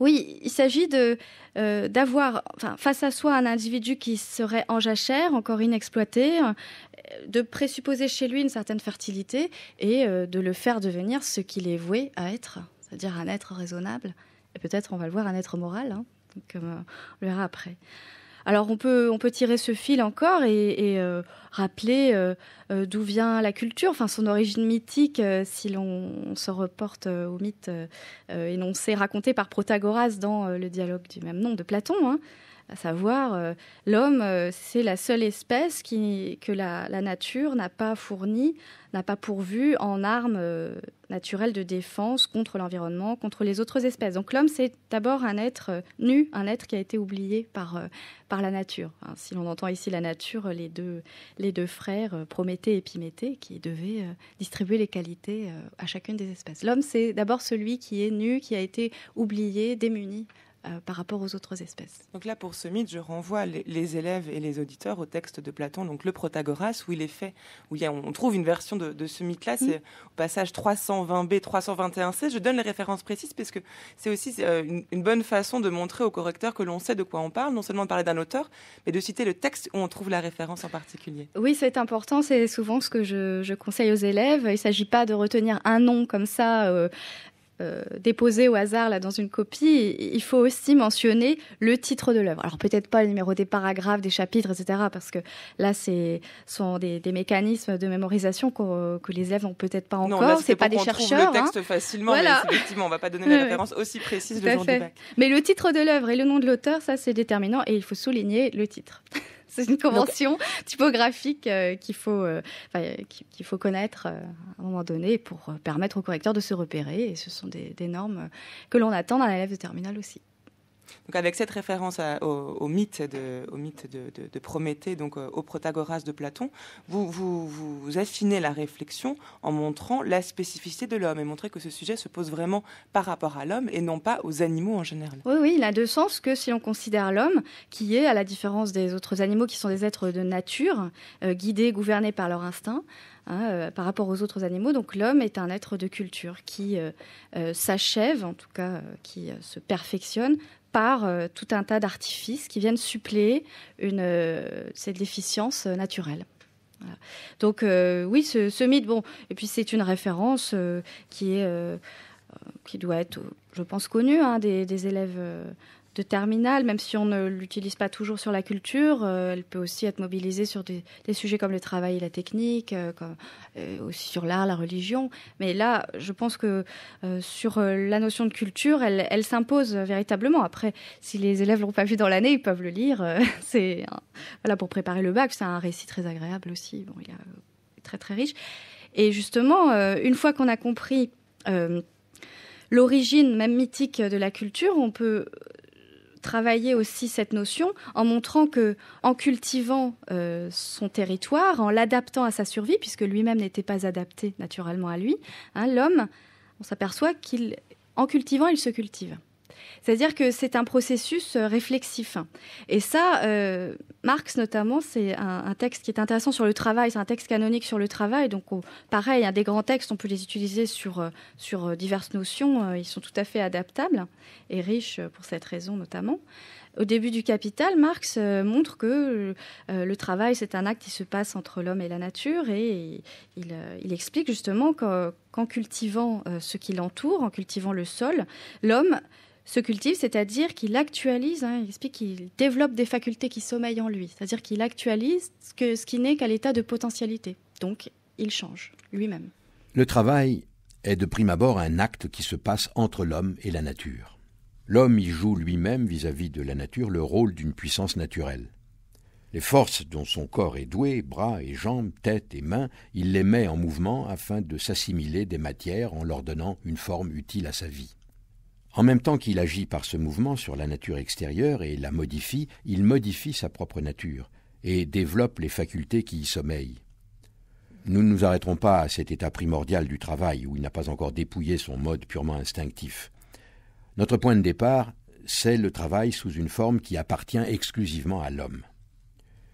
Oui, il s'agit de euh, d'avoir face à soi un individu qui serait en jachère, encore inexploité, euh, de présupposer chez lui une certaine fertilité et euh, de le faire devenir ce qu'il est voué à être, c'est-à-dire un être raisonnable et peut-être on va le voir un être moral. Hein, comme on le verra après. Alors on peut, on peut tirer ce fil encore et, euh, rappeler euh, euh, d'où vient la culture, enfin son origine mythique, si l'on se reporte au mythe énoncé, raconté par Protagoras dans le dialogue du même nom de Platon. Hein à savoir euh, l'homme, euh, c'est la seule espèce qui, que la, nature n'a pas fournie, n'a pas pourvu en armes euh, naturelles de défense contre l'environnement, contre les autres espèces. Donc l'homme, c'est d'abord un être nu, un être qui a été oublié par, la nature. Hein, si l'on entend ici la nature, les deux, les deux frères, Prométhée et Piméthée, qui devaient distribuer les qualités à chacune des espèces. L'homme, c'est d'abord celui qui est nu, qui a été oublié, démuni euh, par rapport aux autres espèces. Donc là, pour ce mythe, je renvoie les, élèves et les auditeurs au texte de Platon, donc le Protagoras, où il est fait, où il y on trouve une version de, de ce mythe-là, mm. c'est au passage 320b, 321c. Je donne les références précises parce que c'est aussi euh, une, bonne façon de montrer au correcteur que l'on sait de quoi on parle, non seulement de parler d'un auteur, mais de citer le texte où on trouve la référence en particulier. Oui, c'est important, c'est souvent ce que je, conseille aux élèves. Il ne s'agit pas de retenir un nom comme ça, euh, euh, déposé au hasard là dans une copie, il faut aussi mentionner le titre de l'œuvre. Alors peut-être pas le numéro des paragraphes, des chapitres, etc. Parce que là, c'est sont des, mécanismes de mémorisation que les élèves n'ont peut-être pas encore. C'est pas des chercheurs. Trouve le texte hein. facilement, mais effectivement, on va pas donner la référence aussi précise le jour du bac. Mais le titre de l'œuvre et le nom de l'auteur, ça c'est déterminant et il faut souligner le titre. c'est une convention typographique euh, euh, qu'il faut, connaître euh, à un moment donné pour permettre au correcteur de se repérer. Et ce sont des, des normes que l'on attend d'un élève de terminale aussi. Donc avec cette référence au, mythe de, au de, Prométhée, donc euh, au Protagoras de Platon, vous, affinez la réflexion en montrant la spécificité de l'homme et montrer que ce sujet se pose vraiment par rapport à l'homme et non pas aux animaux en général. Oui, oui, il a deux sens que si l'on considère l'homme, qui est, à la différence des autres animaux qui sont des êtres de nature, euh, guidés, gouvernés par leur instinct, hein, euh, par rapport aux autres animaux. Donc l'homme est un être de culture qui s'achève, en tout cas qui se perfectionne par euh, tout un tas d'artifices qui viennent suppléer une, euh, cette déficience euh, naturelle. Donc oui, ce, mythe, bon, et puis c'est une référence qui est qui doit être, je pense, connue hein, des, des, élèves de terminale, même si on ne l'utilise pas toujours sur la culture, euh, elle peut aussi être mobilisée sur des, sujets comme le travail et la technique, euh, euh, aussi sur l'art, la religion. Mais là, je pense que sur la notion de culture, elle, s'impose véritablement. Après, si les élèves l'ont pas vu dans l'année, ils peuvent le lire. c'est voilà pour préparer le bac, c'est un récit très agréable aussi. Bon, il est très très riche. Et justement, une fois qu'on a compris l'origine même mythique de la culture, on peut travailler aussi cette notion en montrant que, en cultivant euh, son territoire, en l'adaptant à sa survie, puisque lui-même n'était pas adapté naturellement à lui, hein, l'homme, on s'aperçoit qu'il, en cultivant, il se cultive. C'est-à-dire que c'est un processus euh, réflexif. Et ça, euh, Marx notamment, c'est un, texte qui est intéressant sur le travail, c'est un texte canonique sur le travail. Donc pareil, un des grands textes, on peut les utiliser sur, euh, sur diverses notions, ils sont tout à fait adaptables et riches pour cette raison notamment. Au début du Capital, Marx montre que le travail, c'est un acte qui se passe entre l'homme et la nature et il explique justement qu'en cultivant ce qui l'entoure, en cultivant le sol, l'homme se cultive, c'est-à-dire qu'il actualise, hein, il explique qu'il développe des facultés qui sommeillent en lui, c'est-à-dire qu'il actualise ce, ce qui n'est qu'à l'état de potentialité. Donc, il change lui-même. Le travail est de prime abord un acte qui se passe entre l'homme et la nature. L'homme y joue lui-même vis-à-vis de la nature le rôle d'une puissance naturelle. Les forces dont son corps est doué, bras et jambes, tête et mains, il les met en mouvement afin de s'assimiler des matières en leur donnant une forme utile à sa vie. En même temps qu'il agit par ce mouvement sur la nature extérieure et la modifie, il modifie sa propre nature et développe les facultés qui y sommeillent. Nous ne nous arrêterons pas à cet état primordial du travail où il n'a pas encore dépouillé son mode purement instinctif. Notre point de départ, c'est le travail sous une forme qui appartient exclusivement à l'homme.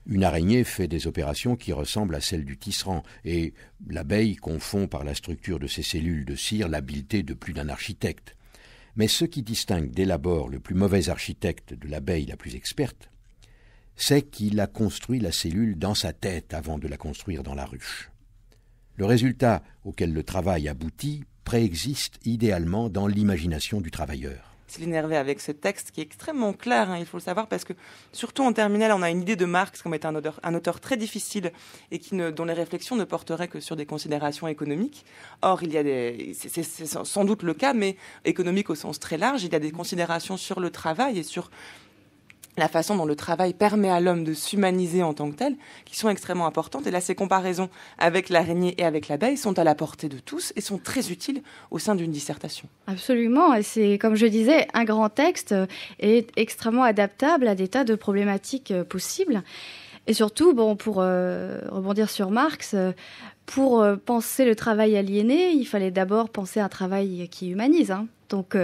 Une araignée fait des opérations qui ressemblent à celles du tisserand, et l'abeille confond par la structure de ses cellules de cire l'habileté de plus d'un architecte. Mais ce qui distingue dès l'abord le plus mauvais architecte de l'abeille la plus experte, c'est qu'il a construit la cellule dans sa tête avant de la construire dans la ruche. Le résultat auquel le travail aboutit préexiste idéalement dans l'imagination du travailleur. C'est avec ce texte qui est extrêmement clair, hein, il faut le savoir, parce que surtout en terminale, on a une idée de Marx comme étant un auteur, très difficile et dont les réflexions ne porteraient que sur des considérations économiques. Or, il y a c'est, sans doute le cas, mais économique au sens très large, il y a des considérations sur le travail et sur la façon dont le travail permet à l'homme de s'humaniser en tant que tel, qui sont extrêmement importantes. Et là, ces comparaisons avec l'araignée et avec l'abeille sont à la portée de tous et sont très utiles au sein d'une dissertation. Absolument. Et c'est, comme je disais, un grand texte et extrêmement adaptable à des tas de problématiques euh, possibles. Et surtout, bon, pour euh, rebondir sur Marx, euh, pour penser le travail aliéné, il fallait d'abord penser à un travail qui humanise. Hein. Donc,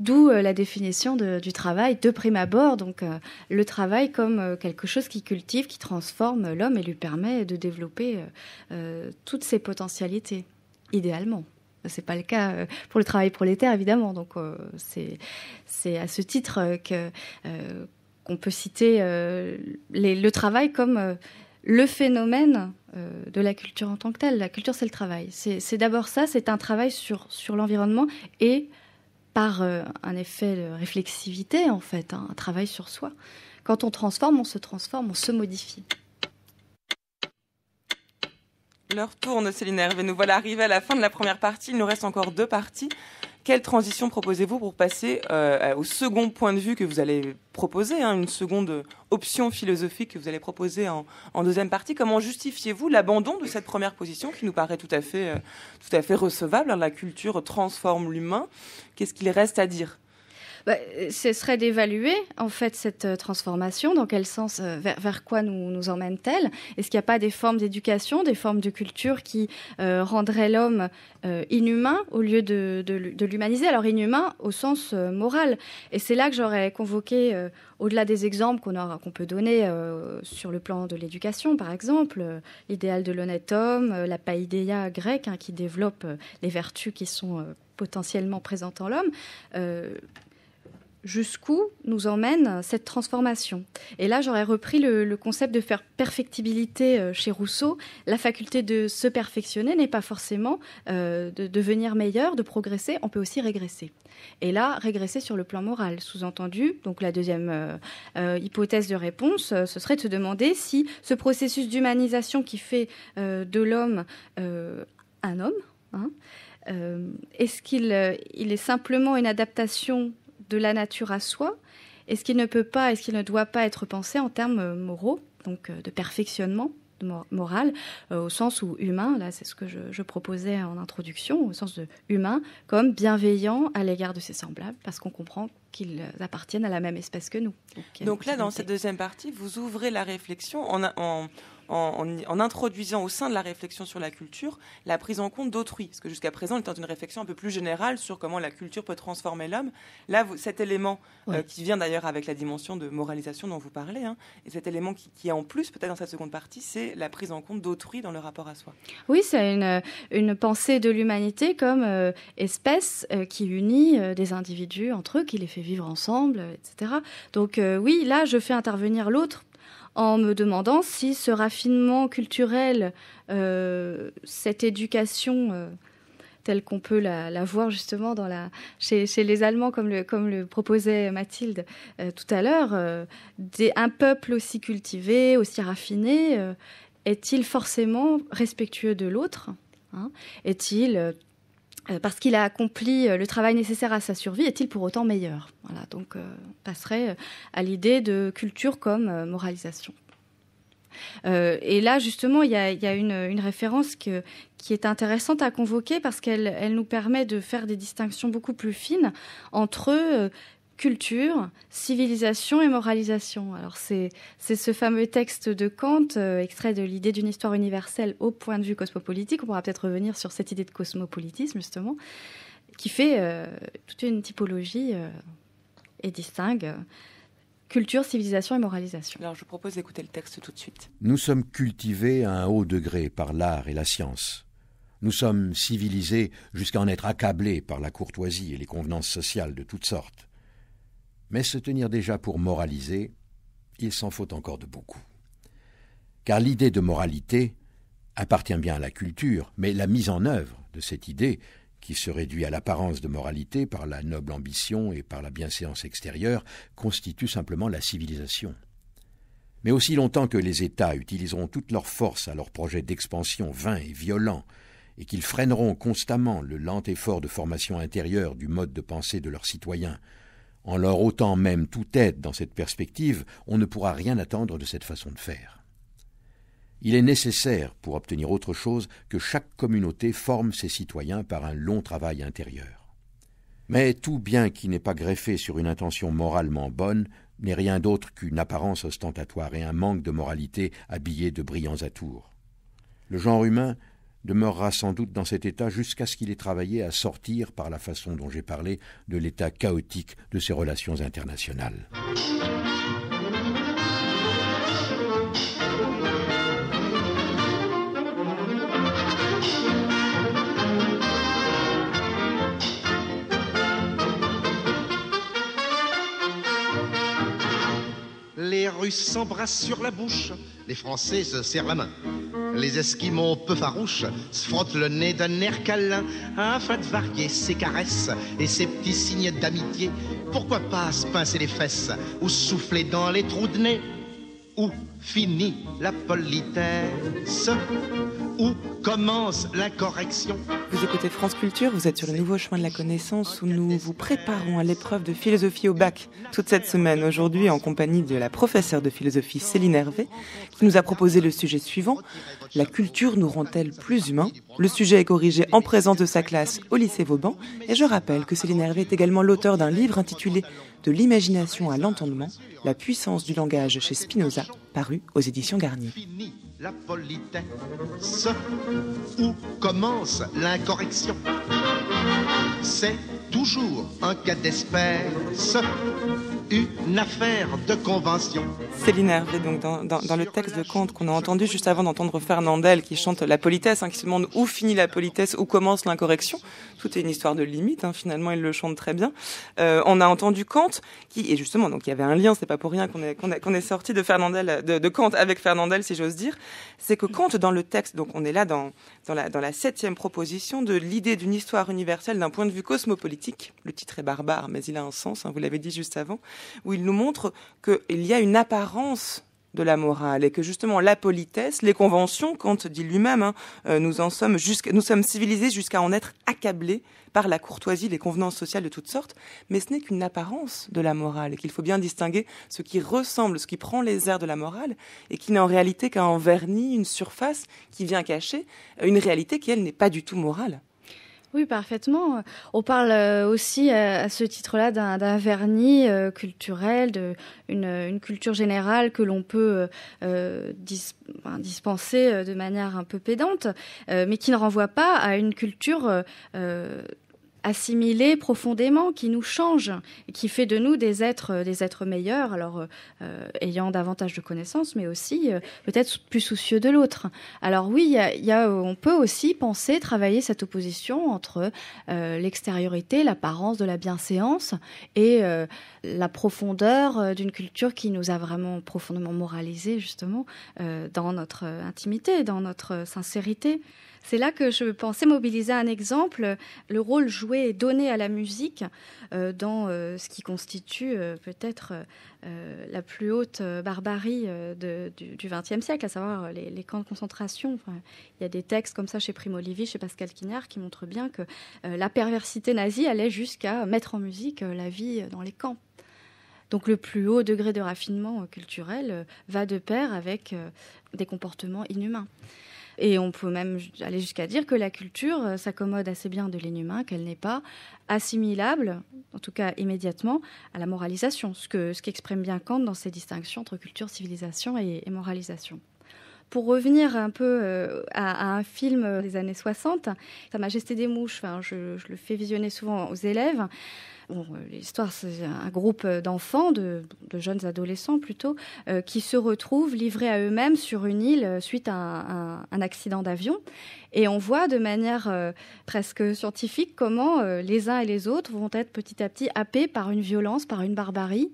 D'où euh, la définition du travail de prime abord, donc euh, le travail comme euh, quelque chose qui cultive, qui transforme l'homme et lui permet de développer toutes ses potentialités, idéalement. Ce n'est pas le cas pour le travail prolétaire, évidemment. Donc, c'est à ce titre qu'on peut citer le travail comme le phénomène de la culture en tant que telle. La culture, c'est le travail. C'est d'abord ça, c'est un travail sur, sur l'environnement et par euh, un effet de réflexivité, en fait, hein, un travail sur soi. Quand on transforme, on se transforme, on se modifie. L'heure tourne, Céline Hervé. Nous voilà arrivés à la fin de la première partie. Il nous reste encore deux parties. Quelle transition proposez-vous pour passer euh, au second point de vue que vous allez proposer, hein, une seconde option philosophique que vous allez proposer en, deuxième partie Comment justifiez-vous l'abandon de cette première position qui nous paraît tout à fait, euh, tout à fait recevable hein? La culture transforme l'humain. Qu'est-ce qu'il reste à dire bah, euh, ce serait d'évaluer en fait cette euh, transformation, dans quel sens, euh, vers, quoi nous, nous emmène-t-elle Est-ce qu'il n'y a pas des formes d'éducation, des formes de culture qui rendraient l'homme inhumain au lieu de, l'humaniser Alors inhumain au sens moral. Et c'est là que j'aurais convoqué, au-delà des exemples qu'on peut donner sur le plan de l'éducation, par exemple, l'idéal de l'honnête homme, la païdéia grecque hein, qui développe les vertus qui sont potentiellement présentes en l'homme, jusqu'où nous emmène euh, cette transformation. Et là, j'aurais repris le, concept de faire perfectibilité euh, chez Rousseau. La faculté de se perfectionner n'est pas forcément euh, de devenir meilleur, de progresser, on peut aussi régresser. Et là, régresser sur le plan moral, sous-entendu, donc la deuxième hypothèse de réponse, ce serait de se demander si ce processus d'humanisation qui fait de l'homme un homme, hein, est-ce qu'il il est simplement une adaptation de la nature à soi est ce qu'il ne peut pas est ce qu'il ne doit pas être pensé en termes euh, moraux, donc euh, de perfectionnement moral, euh, au sens où humain, là c'est ce que je, proposais en introduction, au sens de humain comme bienveillant à l'égard de ses semblables, parce qu'on comprend qu'ils appartiennent à la même espèce que nous. Donc, là, dans cette deuxième partie, vous ouvrez la réflexion en, en, introduisant au sein de la réflexion sur la culture la prise en compte d'autrui. Parce que jusqu'à présent, on était dans une réflexion un peu plus générale sur comment la culture peut transformer l'homme. Là, cet élément euh, qui vient d'ailleurs avec la dimension de moralisation dont vous parlez, hein, et cet élément qui, est en plus peut-être dans sa seconde partie, c'est la prise en compte d'autrui dans le rapport à soi. Oui, c'est une, pensée de l'humanité comme euh, espèce euh, qui unit des individus entre eux, qui les fait vivre ensemble, etc. Donc oui, là, je fais intervenir l'autre en me demandant si ce raffinement culturel, euh, cette éducation euh, telle qu'on peut la, voir justement chez, les Allemands, comme le, proposait Mathilde euh, tout à l'heure, un peuple aussi cultivé, aussi raffiné, est-il forcément respectueux de l'autre hein Est-il euh, parce qu'il a accompli euh, le travail nécessaire à sa survie, est-il pour autant meilleur Voilà, donc euh, on passerait à l'idée de culture comme moralisation. et là, justement, il y a, une, référence qui est intéressante à convoquer parce qu'elle nous permet de faire des distinctions beaucoup plus fines entre culture, civilisation et moralisation. Alors c'est ce fameux texte de Kant, euh, extrait de l'idée d'une histoire universelle au point de vue cosmopolitique. On pourra peut-être revenir sur cette idée de cosmopolitisme justement, qui fait euh, toute une typologie euh, et distingue culture, civilisation et moralisation. Alors je propose d'écouter le texte tout de suite. Nous sommes cultivés à un haut degré par l'art et la science. Nous sommes civilisés jusqu'à en être accablés par la courtoisie et les convenances sociales de toutes sortes mais se tenir déjà pour moraliser, il s'en faut encore de beaucoup. Car l'idée de moralité appartient bien à la culture, mais la mise en œuvre de cette idée, qui se réduit à l'apparence de moralité par la noble ambition et par la bienséance extérieure, constitue simplement la civilisation. Mais aussi longtemps que les États utiliseront toute leur force à leurs projets d'expansion vain et violent, et qu'ils freineront constamment le lent effort de formation intérieure du mode de pensée de leurs citoyens, en leur ôtant même toute aide dans cette perspective, on ne pourra rien attendre de cette façon de faire. Il est nécessaire, pour obtenir autre chose, que chaque communauté forme ses citoyens par un long travail intérieur. Mais tout bien qui n'est pas greffé sur une intention moralement bonne n'est rien d'autre qu'une apparence ostentatoire et un manque de moralité habillé de brillants atours. Le genre humain demeurera sans doute dans cet état jusqu'à ce qu'il ait travaillé à sortir, par la façon dont j'ai parlé, de l'état chaotique de ses relations internationales. s'embrassent sur la bouche, les Français se serrent la main. Les Esquimaux peu farouches se frottent le nez d'un air câlin, afin de varier ses caresses et ses petits signes d'amitié. Pourquoi pas se pincer les fesses ou souffler dans les trous de nez ou Fini la politesse Où commence la correction Vous écoutez France Culture, vous êtes sur le nouveau chemin de la connaissance où nous vous préparons à l'épreuve de philosophie au bac toute cette semaine. Aujourd'hui, en compagnie de la professeure de philosophie Céline Hervé, qui nous a proposé le sujet suivant La culture nous rend-elle plus humains Le sujet est corrigé en présence de sa classe au lycée Vauban. Et je rappelle que Céline Hervé est également l'auteur d'un livre intitulé de l'imagination à l'entendement, la puissance du langage chez Spinoza, paru aux éditions Garnier. où commence C'est toujours un cas d'espèce une affaire de convention. Céline Hervé, donc dans, le texte de Kant qu'on a entendu juste avant d'entendre Fernandel qui chante la politesse, hein, qui se demande où finit la politesse, où commence l'incorrection. Tout est une histoire de limite, hein, finalement, il le chante très bien. Euh, on a entendu Kant qui, et justement, donc il y avait un lien, c'est pas pour rien qu'on est, sorti de Fernandel, de, Kant avec Fernandel, si j'ose dire. C'est que Kant, dans le texte, donc on est là dans, la, septième proposition de l'idée d'une histoire universelle d'un point de vue cosmopolitique. Le titre est barbare, mais il a un sens, hein, vous l'avez dit juste avant où il nous montre qu'il y a une apparence de la morale et que justement la politesse, les conventions, quand, dit lui-même, hein, euh, nous en sommes nous sommes civilisés jusqu'à en être accablés par la courtoisie, les convenances sociales de toutes sortes, mais ce n'est qu'une apparence de la morale et qu'il faut bien distinguer ce qui ressemble, ce qui prend les airs de la morale et qui n'est en réalité qu'un vernis, une surface qui vient cacher une réalité qui elle n'est pas du tout morale parfaitement. On parle euh, aussi euh, à ce titre-là d'un vernis euh, culturel, d'une culture générale que l'on peut dispenser de manière un peu pédante, mais qui ne renvoie pas à une culture assimilé profondément, qui nous change, qui fait de nous des êtres, euh, des êtres meilleurs, alors euh, euh, ayant davantage de connaissances, mais aussi peut-être plus soucieux de l'autre. Alors oui, y y a, on peut aussi penser, travailler cette opposition entre l'extériorité, l'apparence de la bienséance et la profondeur d'une culture qui nous a vraiment profondément moralisés, justement, dans notre intimité, dans notre sincérité. C'est là que je pensais mobiliser un exemple, le rôle joué et donné à la musique euh, dans euh, ce qui constitue euh, peut-être la plus haute barbarie du XXe siècle, à savoir les, camps de concentration. il y a des textes comme ça chez Primo Levi, chez Pascal Quignard, qui montrent bien que la perversité nazie allait jusqu'à mettre en musique la vie dans les camps. Donc le plus haut degré de raffinement culturel va de pair avec des comportements inhumains. Et on peut même aller jusqu'à dire que la culture euh, s'accommode assez bien de l'inhumain, qu'elle n'est pas assimilable, en tout cas immédiatement, à la moralisation, ce qu'exprime ce qu'exprime bien Kant dans ses distinctions entre culture, civilisation et, moralisation pour revenir un peu euh, à, un film euh, des années 60, La Majesté des Mouches, je le fais visionner souvent aux élèves. Euh, l'histoire, c'est un groupe euh, d'enfants, de, jeunes adolescents plutôt, euh, qui se retrouvent livrés à eux-mêmes sur une île suite à un, accident d'avion. Et on voit de manière presque scientifique comment les uns et les autres vont être petit à petit happés par une violence, par une barbarie,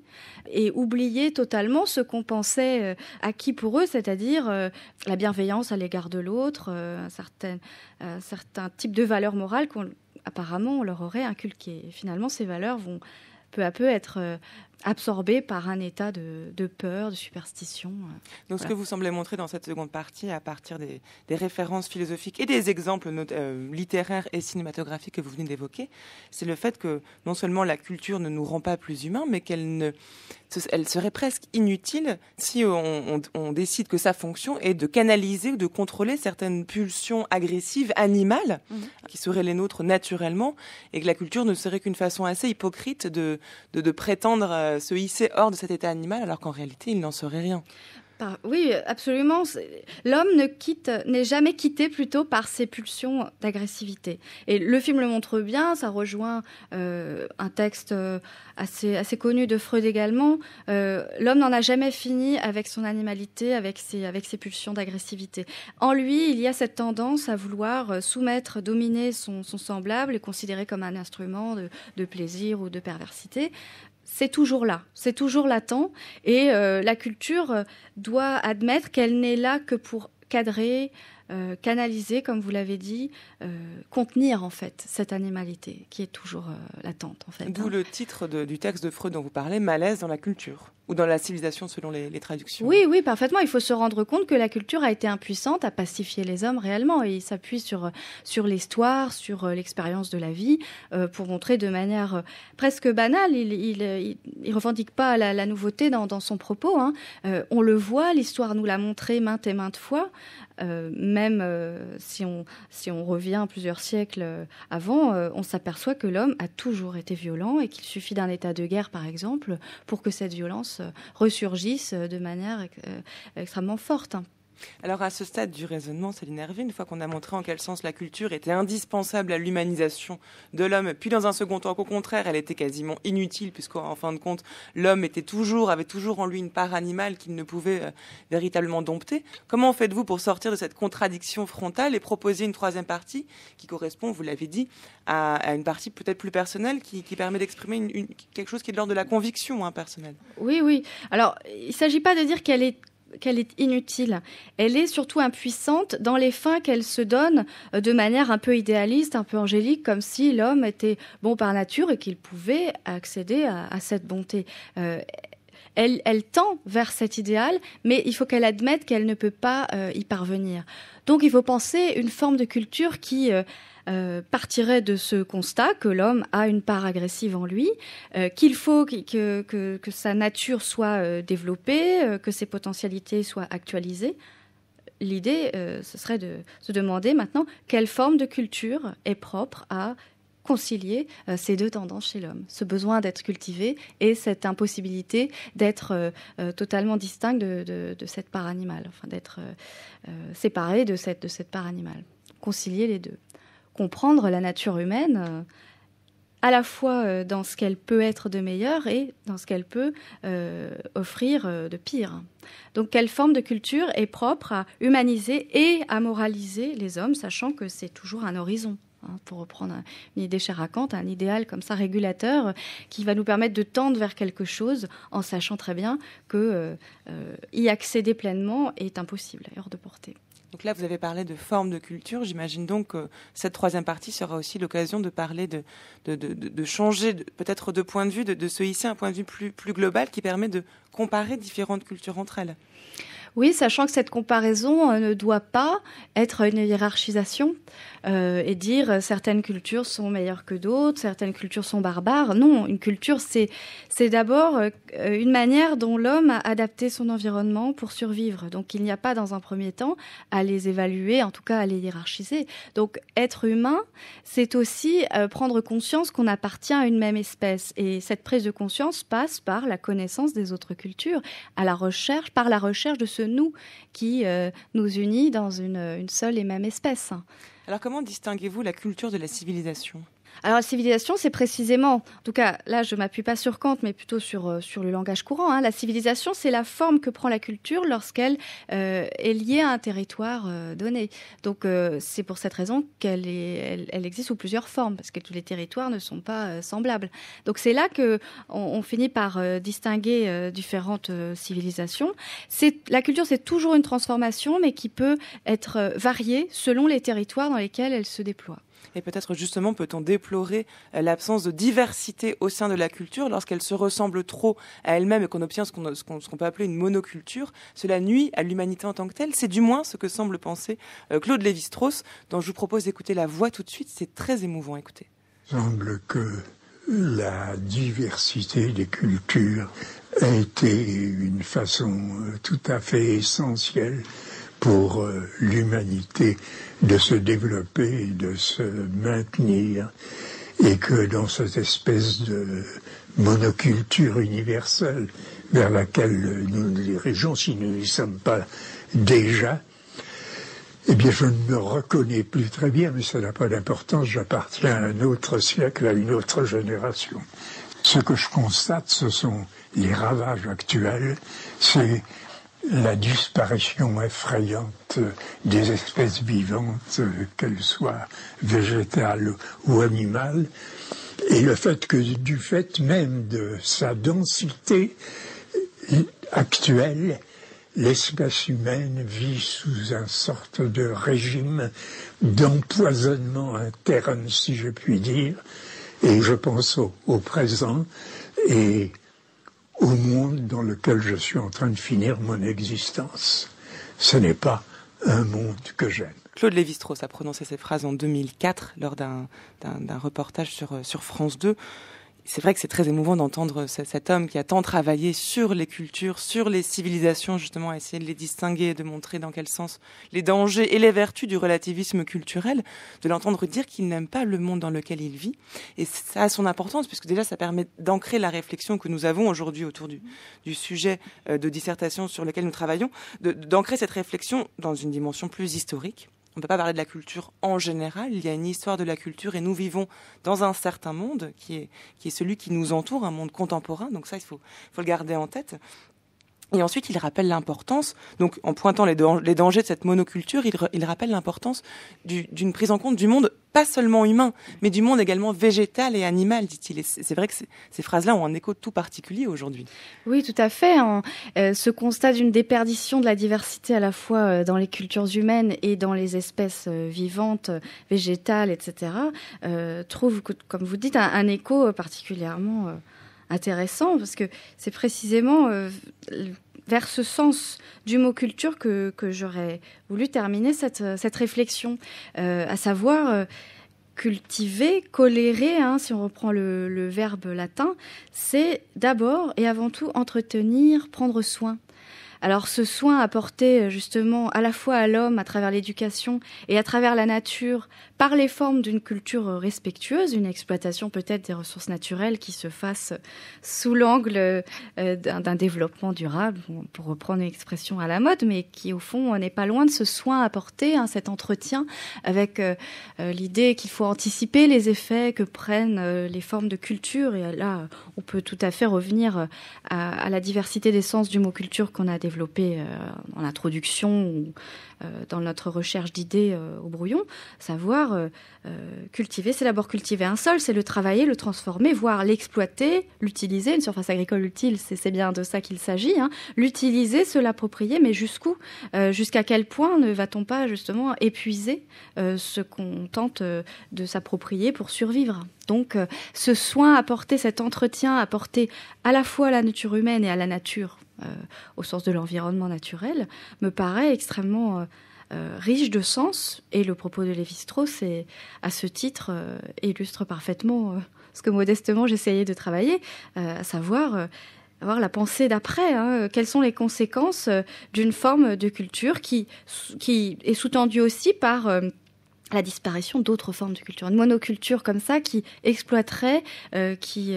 et oublier totalement ce qu'on pensait acquis pour eux, c'est-à-dire la bienveillance à l'égard de l'autre, un certain, type de valeur morale qu'on apparemment on leur aurait inculqué. finalement, ces valeurs vont peu à peu être euh, absorbé par un état de, peur, de superstition. Euh, Donc ce que vous semblez montrer dans cette seconde partie, à partir des, références philosophiques et des exemples euh, littéraires et cinématographiques que vous venez d'évoquer, c'est le fait que non seulement la culture ne nous rend pas plus humains, mais qu'elle ne, elle serait presque inutile si on, décide que sa fonction est de canaliser ou de contrôler certaines pulsions agressives animales mhm. qui seraient les nôtres naturellement, et que la culture ne serait qu'une façon assez hypocrite de, de, prétendre... Euh, euh, se hisser hors de cet état animal alors qu'en réalité il n'en serait rien. oui, absolument. L'homme n'est jamais quitté plutôt par ses pulsions d'agressivité. Et le film le montre bien. Ça rejoint euh, un texte euh, assez, assez connu de Freud également. L'homme n'en a jamais fini avec son animalité, avec ses, avec ses pulsions d'agressivité. En lui, il y a cette tendance à vouloir soumettre, dominer son, semblable et considérer comme un instrument de, de plaisir ou de perversité c'est toujours là, c'est toujours latent, et euh, la culture euh, doit admettre qu'elle n'est là que pour cadrer, euh, canaliser, comme vous l'avez dit, euh, contenir en fait cette animalité qui est toujours l'attente. Euh, latente en fait. D'où hein. le titre du texte de Freud dont vous parlez, malaise dans la culture ou dans la civilisation selon les, traductions. Oui, oui, parfaitement. Il faut se rendre compte que la culture a été impuissante à pacifier les hommes réellement. Et il s'appuie sur, sur l'histoire, sur l'expérience de la vie, pour montrer de manière presque banale. Il ne il, revendique pas la, nouveauté dans, son propos. Hein. on le voit, l'histoire nous l'a montré maintes et maintes fois. Euh, même euh, si, on, si on revient plusieurs siècles euh, avant, on s'aperçoit que l'homme a toujours été violent et qu'il suffit d'un état de guerre, par exemple, pour que cette violence ressurgisse de manière extrêmement forte. Hein. Alors à ce stade du raisonnement, c'est Hervé, une fois qu'on a montré en quel sens la culture était indispensable à l'humanisation de l'homme, puis dans un second temps qu'au contraire elle était quasiment inutile puisqu'en fin de compte l'homme était toujours avait toujours en lui une part animale qu'il ne pouvait euh, véritablement dompter. Comment faites-vous pour sortir de cette contradiction frontale et proposer une troisième partie qui correspond, vous l'avez dit, à, une partie peut-être plus personnelle qui, permet d'exprimer quelque chose qui est de l'ordre de la conviction hein, personnelle Oui, oui. Alors il ne s'agit pas de dire qu'elle est qu'elle est inutile. Elle est surtout impuissante dans les fins qu'elle se donne euh, de manière un peu idéaliste, un peu angélique, comme si l'homme était bon par nature et qu'il pouvait accéder à, cette bonté. Euh, elle, tend vers cet idéal, mais il faut qu'elle admette qu'elle ne peut pas euh, y parvenir. Donc il faut penser une forme de culture qui... Euh, euh, partirait de ce constat que l'homme a une part agressive en lui, qu'il faut que, sa nature soit développée, que ses potentialités soient actualisées. L'idée, ce serait de se demander maintenant quelle forme de culture est propre à concilier euh, ces deux tendances chez l'homme, ce besoin d'être cultivé et cette impossibilité d'être euh, euh, totalement distinct de, cette part animale, enfin d'être séparé de cette, de cette part animale. Concilier les deux. Comprendre la nature humaine à la fois dans ce qu'elle peut être de meilleur et dans ce qu'elle peut offrir de pire. Donc quelle forme de culture est propre à humaniser et à moraliser les hommes, sachant que c'est toujours un horizon. Hein, pour reprendre une idée à Kant, un idéal comme ça régulateur qui va nous permettre de tendre vers quelque chose en sachant très bien que euh, euh, y accéder pleinement est impossible, hors de portée. Donc là, vous avez parlé de forme de culture. J'imagine donc que cette troisième partie sera aussi l'occasion de parler de, de, de, de changer peut-être de point de vue, de, se hisser un point de vue plus, plus global qui permet de comparer différentes cultures entre elles. Oui, sachant que cette comparaison euh, ne doit pas être une hiérarchisation euh, et dire euh, certaines cultures sont meilleures que d'autres, certaines cultures sont barbares. Non, une culture, c'est, c'est d'abord une manière dont l'homme a adapté son environnement pour survivre. Donc il n'y a pas dans un premier temps à les évaluer, en tout cas à les hiérarchiser. Donc être humain, c'est aussi prendre conscience qu'on appartient à une même espèce. Et cette prise de conscience passe par la connaissance des autres cultures, à la recherche, par la recherche de ce nous qui euh, nous unit dans une, seule et même espèce. Alors comment distinguez-vous la culture de la civilisation alors la civilisation, c'est précisément, en tout cas là je ne m'appuie pas sur Kant, mais plutôt sur, euh, sur le langage courant, hein. la civilisation, c'est la forme que prend la culture lorsqu'elle euh, est liée à un territoire euh, donné. Donc c'est pour cette raison qu'elle elle, existe sous plusieurs formes, parce que tous les territoires ne sont pas semblables. Donc c'est là que finit par distinguer différentes civilisations. la culture, c'est toujours une transformation, mais qui peut être variée selon les territoires dans lesquels elle se déploie. Et peut-être justement peut-on déplorer l'absence de diversité au sein de la culture lorsqu'elle se ressemble trop à elle-même et qu'on obtient ce qu'on peut appeler une monoculture. Cela nuit à l'humanité en tant que telle. C'est du moins ce que semble penser euh, Claude Lévi-Strauss, dont je vous propose d'écouter la voix tout de suite. C'est très émouvant, écoutez. Il semble que la diversité des cultures a été une façon euh, tout à fait essentielle pour euh, l'humanité de se développer, de se maintenir, et que dans cette espèce de monoculture universelle vers laquelle nous nous dirigeons, si nous n'y sommes pas déjà, eh bien, je ne me reconnais plus très bien, mais ça n'a pas d'importance, j'appartiens à un autre siècle, à une autre génération. Ce que je constate, ce sont les ravages actuels, c'est la disparition effrayante des espèces vivantes, qu'elles soient végétales ou animales, et le fait que du fait même de sa densité actuelle, l'espèce humaine vit sous un sorte de régime d'empoisonnement interne, si je puis dire, et je pense au présent, et au monde dans lequel je suis en train de finir mon existence. Ce n'est pas un monde que j'aime. Claude Lévi-Strauss a prononcé ces phrases en 2004 lors d'un reportage sur, euh, sur France 2 c'est vrai que c'est très émouvant d'entendre cet homme qui a tant travaillé sur les cultures, sur les civilisations, justement, à essayer de les distinguer et de montrer dans quel sens les dangers et les vertus du relativisme culturel, de l'entendre dire qu'il n'aime pas le monde dans lequel il vit. Et ça a son importance, puisque déjà, ça permet d'ancrer la réflexion que nous avons aujourd'hui autour du sujet euh, de dissertation sur lequel nous travaillons, d'ancrer cette réflexion dans une dimension plus historique on ne peut pas parler de la culture en général, il y a une histoire de la culture et nous vivons dans un certain monde qui est, celui qui nous entoure, un monde contemporain, donc ça il faut, faut le garder en tête. Et ensuite, il rappelle l'importance, donc en pointant les, les, dangers de cette monoculture, il, rappelle l'importance d'une prise en compte du monde, pas seulement humain, mais du monde également végétal et animal, dit-il. C'est vrai que ces phrases-là ont un écho tout particulier aujourd'hui. Oui, tout à fait. Hein. Euh, ce constat d'une déperdition de la diversité à la fois euh, dans les cultures humaines et dans les espèces euh, vivantes, végétales, etc., trouve, comme vous dites, un, écho particulièrement intéressant parce que c'est précisément euh, vers ce sens du mot culture que, j'aurais voulu terminer cette, euh, cette réflexion, euh, à savoir cultiver, colérer, hein, si on reprend le, le verbe latin, c'est d'abord et avant tout entretenir, prendre soin. Alors ce soin apporté justement à la fois à l'homme à travers l'éducation et à travers la nature par les formes d'une culture respectueuse, une exploitation peut-être des ressources naturelles qui se fasse sous l'angle euh, d'un développement durable, pour reprendre une expression à la mode, mais qui au fond euh, n'est pas loin de ce soin apporté, hein, cet entretien avec euh, l'idée qu'il faut anticiper les effets que prennent les formes de culture. Et là, on peut tout à fait revenir à, la diversité des sens du mot culture qu'on a développé en introduction, euh, dans notre recherche d'idées euh, au brouillon, savoir euh, cultiver, c'est d'abord cultiver un sol, c'est le travailler, le transformer, voire l'exploiter, l'utiliser. Une surface agricole utile, c'est bien de ça qu'il s'agit. Hein. L'utiliser, se l'approprier, mais jusqu'où Jusqu'à quel point ne va-t-on pas justement épuiser ce qu'on tente de s'approprier pour survivre donc, ce soin apporté, cet entretien apporté à la fois à la nature humaine et à la nature euh, au sens de l'environnement naturel, me paraît extrêmement euh, euh, riche de sens. Et le propos de Lévi-Strauss, à ce titre, illustre parfaitement ce que modestement j'essayais de travailler, à savoir avoir la pensée d'après. Hein, quelles sont les conséquences d'une forme de culture qui, qui est sous-tendue aussi par la disparition d'autres formes de culture, une monoculture comme ça qui exploiterait, qui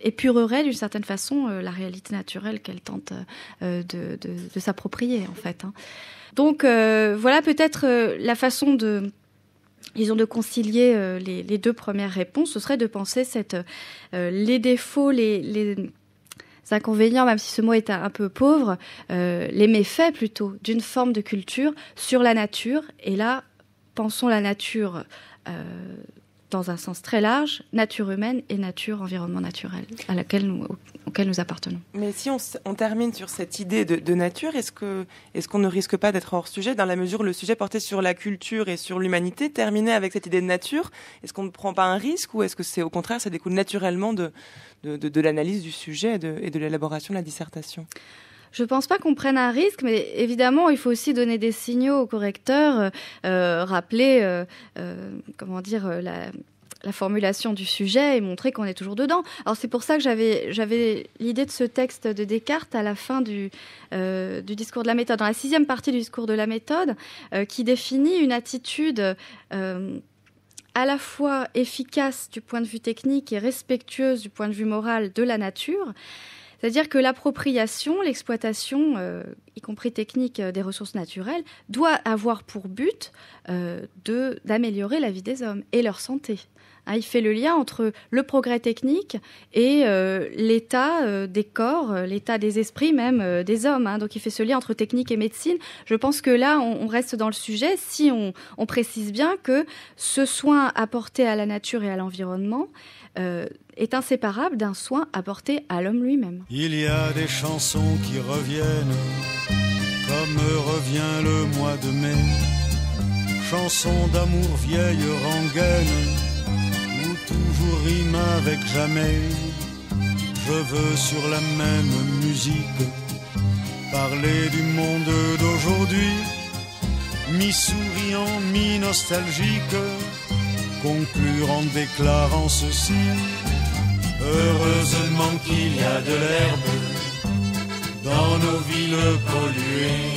épurerait d'une certaine façon euh, la réalité naturelle qu'elle tente euh, euh, de, s'approprier en fait. Hein. Donc voilà peut-être la façon de disons, de concilier les, deux premières réponses, ce serait de penser cette, les défauts, les, inconvénients, même si ce mot est un, peu pauvre, les méfaits plutôt d'une forme de culture sur la nature. Et là, pensons la nature dans un sens très large, nature humaine et nature, environnement naturel, à laquelle nous, auquel nous appartenons. Mais si on, termine sur cette idée de, nature, est-ce qu'on est ne risque pas d'être hors sujet, dans la mesure où le sujet porté sur la culture et sur l'humanité, terminé avec cette idée de nature, est-ce qu'on ne prend pas un risque ou est-ce que c'est au contraire, ça découle naturellement de, de, l'analyse du sujet et de l'élaboration de la dissertation je pense pas qu'on prenne un risque, mais évidemment, il faut aussi donner des signaux aux correcteurs, euh, euh, rappeler, euh, comment dire, la, formulation du sujet et montrer qu'on est toujours dedans. Alors c'est pour ça que j'avais, l'idée de ce texte de Descartes à la fin du, discours de la méthode, dans la sixième partie du discours de la méthode, qui définit une attitude à la fois efficace du point de vue technique et respectueuse du point de vue moral de la nature. C'est-à-dire que l'appropriation, l'exploitation, euh, y compris technique euh, des ressources naturelles, doit avoir pour but euh, d'améliorer la vie des hommes et leur santé. Hein, il fait le lien entre le progrès technique et l'état des corps, l'état des esprits même des hommes. Hein, donc il fait ce lien entre technique et médecine. Je pense que là, on, reste dans le sujet si on précise bien que ce soin apporté à la nature et à l'environnement euh, est inséparable d'un soin apporté à l'homme lui-même. Il y a des chansons qui reviennent, comme revient le mois de mai, chansons d'amour vieille rengaine, Où toujours rime avec jamais. Je veux sur la même musique parler du monde d'aujourd'hui, mi-souriant, mi-nostalgique conclure en déclarant ceci. Heureusement qu'il y a de l'herbe dans nos villes polluées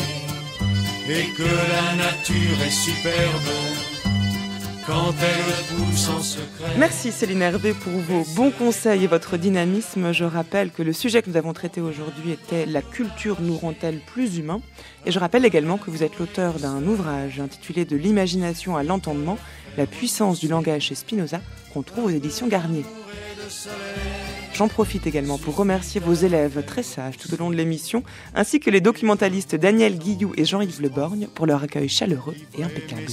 et que la nature est superbe Merci Céline Hervé pour vos bons conseils et votre dynamisme. Je rappelle que le sujet que nous avons traité aujourd'hui était La culture nous rend-elle plus humains Et je rappelle également que vous êtes l'auteur d'un ouvrage intitulé De l'imagination à l'entendement, la puissance du langage chez Spinoza, qu'on trouve aux éditions Garnier. J'en profite également pour remercier vos élèves très sages tout au long de l'émission, ainsi que les documentalistes Daniel Guillou et Jean-Yves Leborgne pour leur accueil chaleureux et impeccable.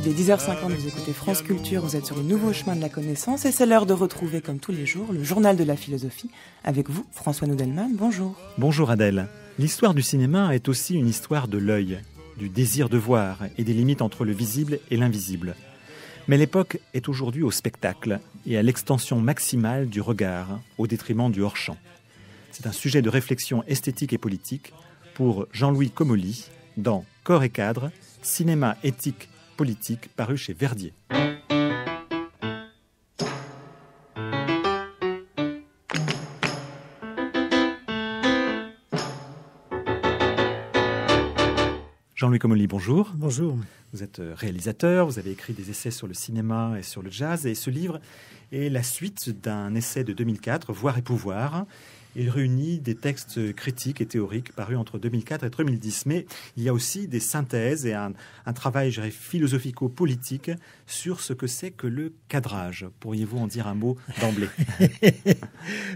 Il est 10h50, vous écoutez France Culture, vous êtes sur le nouveau chemin de la connaissance et c'est l'heure de retrouver, comme tous les jours, le journal de la philosophie avec vous, François Noudelman. Bonjour. Bonjour Adèle. L'histoire du cinéma est aussi une histoire de l'œil, du désir de voir et des limites entre le visible et l'invisible. Mais l'époque est aujourd'hui au spectacle et à l'extension maximale du regard, au détriment du hors-champ. C'est un sujet de réflexion esthétique et politique pour Jean-Louis Comolli dans Corps et cadre, cinéma éthique politique paru chez Verdier. Jean-Louis Comolli, bonjour. Bonjour. Vous êtes euh, réalisateur, vous avez écrit des essais sur le cinéma et sur le jazz, et ce livre est la suite d'un essai de 2004, Voir et pouvoir, il réunit des textes critiques et théoriques parus entre 2004 et 2010. Mais il y a aussi des synthèses et un, un travail philosophico-politique sur ce que c'est que le cadrage. Pourriez-vous en dire un mot d'emblée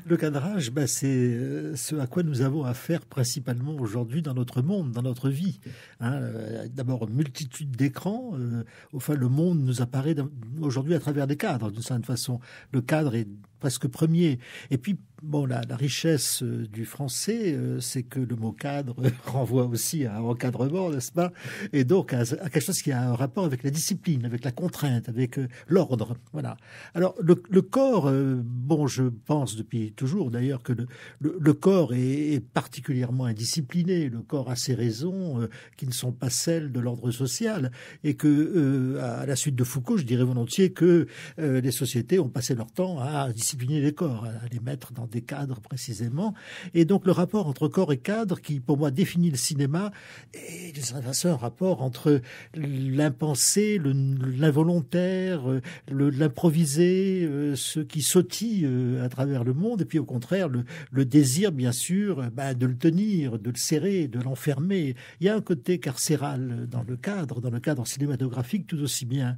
Le cadrage, bah, c'est euh, ce à quoi nous avons affaire principalement aujourd'hui dans notre monde, dans notre vie. Hein. Euh, d'abord, multitude d'écrans. Euh, enfin, le monde nous apparaît aujourd'hui à travers des cadres, d'une certaine façon. Le cadre est presque premier. Et puis, bon, la, richesse euh, du français, euh, c'est que le mot cadre renvoie aussi à un encadrement, n'est-ce pas Et donc à, quelque chose qui a un rapport avec la discipline, avec la contrainte, avec euh, l'ordre. Voilà. Alors, le, corps, bon, je pense depuis toujours d'ailleurs que le, corps est, particulièrement indiscipliné. Le corps a ses raisons qui ne sont pas celles de l'ordre social. Et que, à la suite de Foucault, je dirais volontiers que les sociétés ont passé leur temps à discipliner discipliner les corps, à hein, les mettre dans des cadres précisément. Et donc le rapport entre corps et cadre, qui pour moi définit le cinéma, et d'une façon un rapport entre l'impensé, l'involontaire, euh, l'improvisé, euh, ce qui sautille euh, à travers le monde, et puis au contraire le, désir, bien sûr, bah, de le tenir, de le serrer, de l'enfermer. Il y a un côté carcéral dans le cadre, dans le cadre cinématographique tout aussi bien.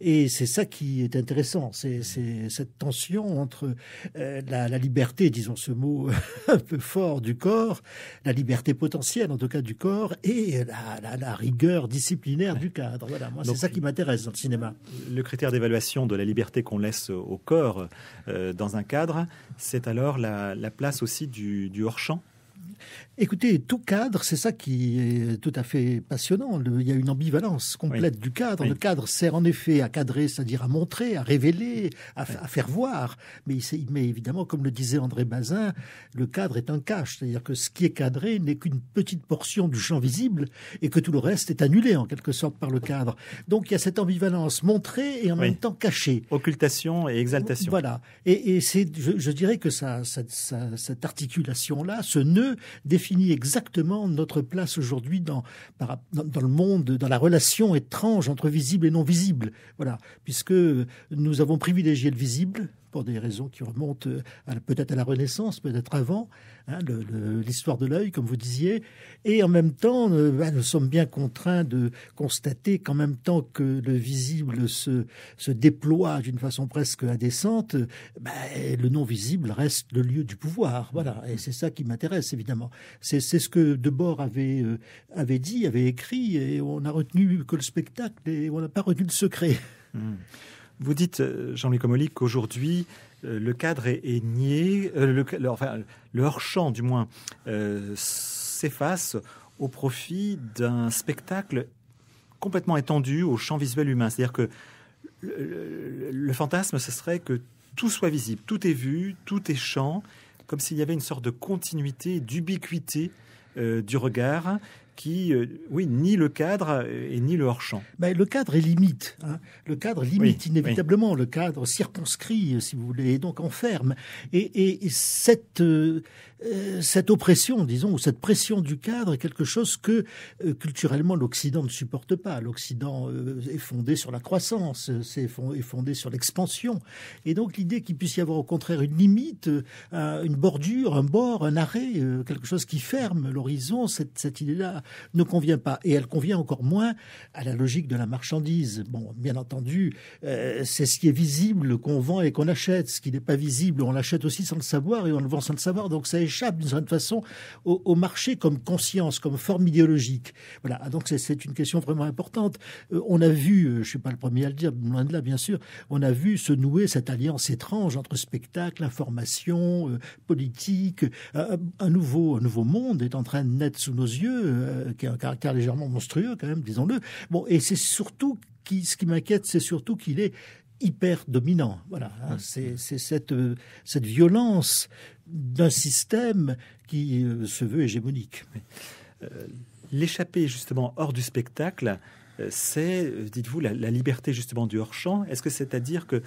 Et c'est ça qui est intéressant, c'est cette tension entre entre euh, la, liberté, disons ce mot un peu fort, du corps, la liberté potentielle en tout cas du corps, et la, rigueur disciplinaire du cadre. Voilà, moi c'est ça qui m'intéresse dans le cinéma. Le critère d'évaluation de la liberté qu'on laisse au corps euh, dans un cadre, c'est alors la, place aussi du hors-champ Écoutez, tout cadre, c'est ça qui est tout à fait passionnant. il y a une ambivalence complète du cadre. Le cadre sert en effet à cadrer, c'est-à-dire à montrer, à révéler, à, faire voir. Mais, il, mais évidemment, comme le disait André Bazin, le cadre est un cache, c'est-à-dire que ce qui est cadré n'est qu'une petite portion du champ visible et que tout le reste est annulé en quelque sorte par le cadre. Donc il y a cette ambivalence montrée et en même temps cachée. Occultation et exaltation. Voilà. Et, c'est, je, dirais que ça, cette, articulation-là, ce nœud, définit exactement notre place aujourd'hui dans, dans, dans, le monde, dans la relation étrange entre visible et non visible. Voilà, puisque nous avons privilégié le visible pour des raisons qui remontent euh, peut-être à la Renaissance, peut-être avant, hein, l'histoire de l'œil, comme vous disiez. Et en même temps, euh, bah, nous sommes bien contraints de constater qu'en même temps que le visible se, déploie d'une façon presque indécente, bah, le non visible reste le lieu du pouvoir. Voilà, et c'est ça qui m'intéresse évidemment. C'est ce que Debord euh, avait, dit, avait écrit, et on n'a retenu que le spectacle, et on n'a pas retenu le secret. Mmh. Vous dites, euh, jean luc Comolli, qu'aujourd'hui, euh, le cadre est, nié, euh, le, hors-champ du moins s'efface au profit d'un spectacle complètement étendu au champ visuel humain. C'est-à-dire que le, fantasme, ce serait que tout soit visible, tout est vu, tout est champ, comme s'il y avait une sorte de continuité, d'ubiquité du regard qui, euh, oui, ni le cadre et ni le hors-champ. mais ben, le cadre est limite. Hein. Le cadre limite inévitablement. Le cadre circonscrit, euh, si vous voulez, et donc enferme. Et, euh, cette, oppression, disons, ou cette pression du cadre est quelque chose que culturellement l'Occident ne supporte pas. L'Occident est fondé sur la croissance, c'est est fondé sur l'expansion. Et donc l'idée qu'il puisse y avoir au contraire une limite, une bordure, un bord, un arrêt, quelque chose qui ferme l'horizon, cette idée-là ne convient pas. Et elle convient encore moins à la logique de la marchandise. Bon, bien entendu, euh, c'est ce qui est visible qu'on vend et qu'on achète. Ce qui n'est pas visible, on l'achète aussi sans le savoir et on le vend sans le savoir. Donc ça échappe d'une certaine façon au, marché comme conscience, comme forme idéologique. Voilà. Ah, donc c'est une question vraiment importante. Euh, on a vu, euh, je ne suis pas le premier à le dire, loin de là, bien sûr, on a vu se nouer cette alliance étrange entre spectacle, information, politique. Un nouveau, un nouveau monde est en train de naître sous nos yeux euh, qui a un caractère légèrement monstrueux quand même, disons-le. Bon, et c'est surtout qui, ce qui m'inquiète, c'est surtout qu'il est hyper dominant. Voilà, hein, c'est cette, euh, cette violence d'un système qui euh, se veut hégémonique. L'échapper justement hors du spectacle, c'est, dites-vous, la, liberté justement du hors-champ. Est-ce que c'est-à-dire que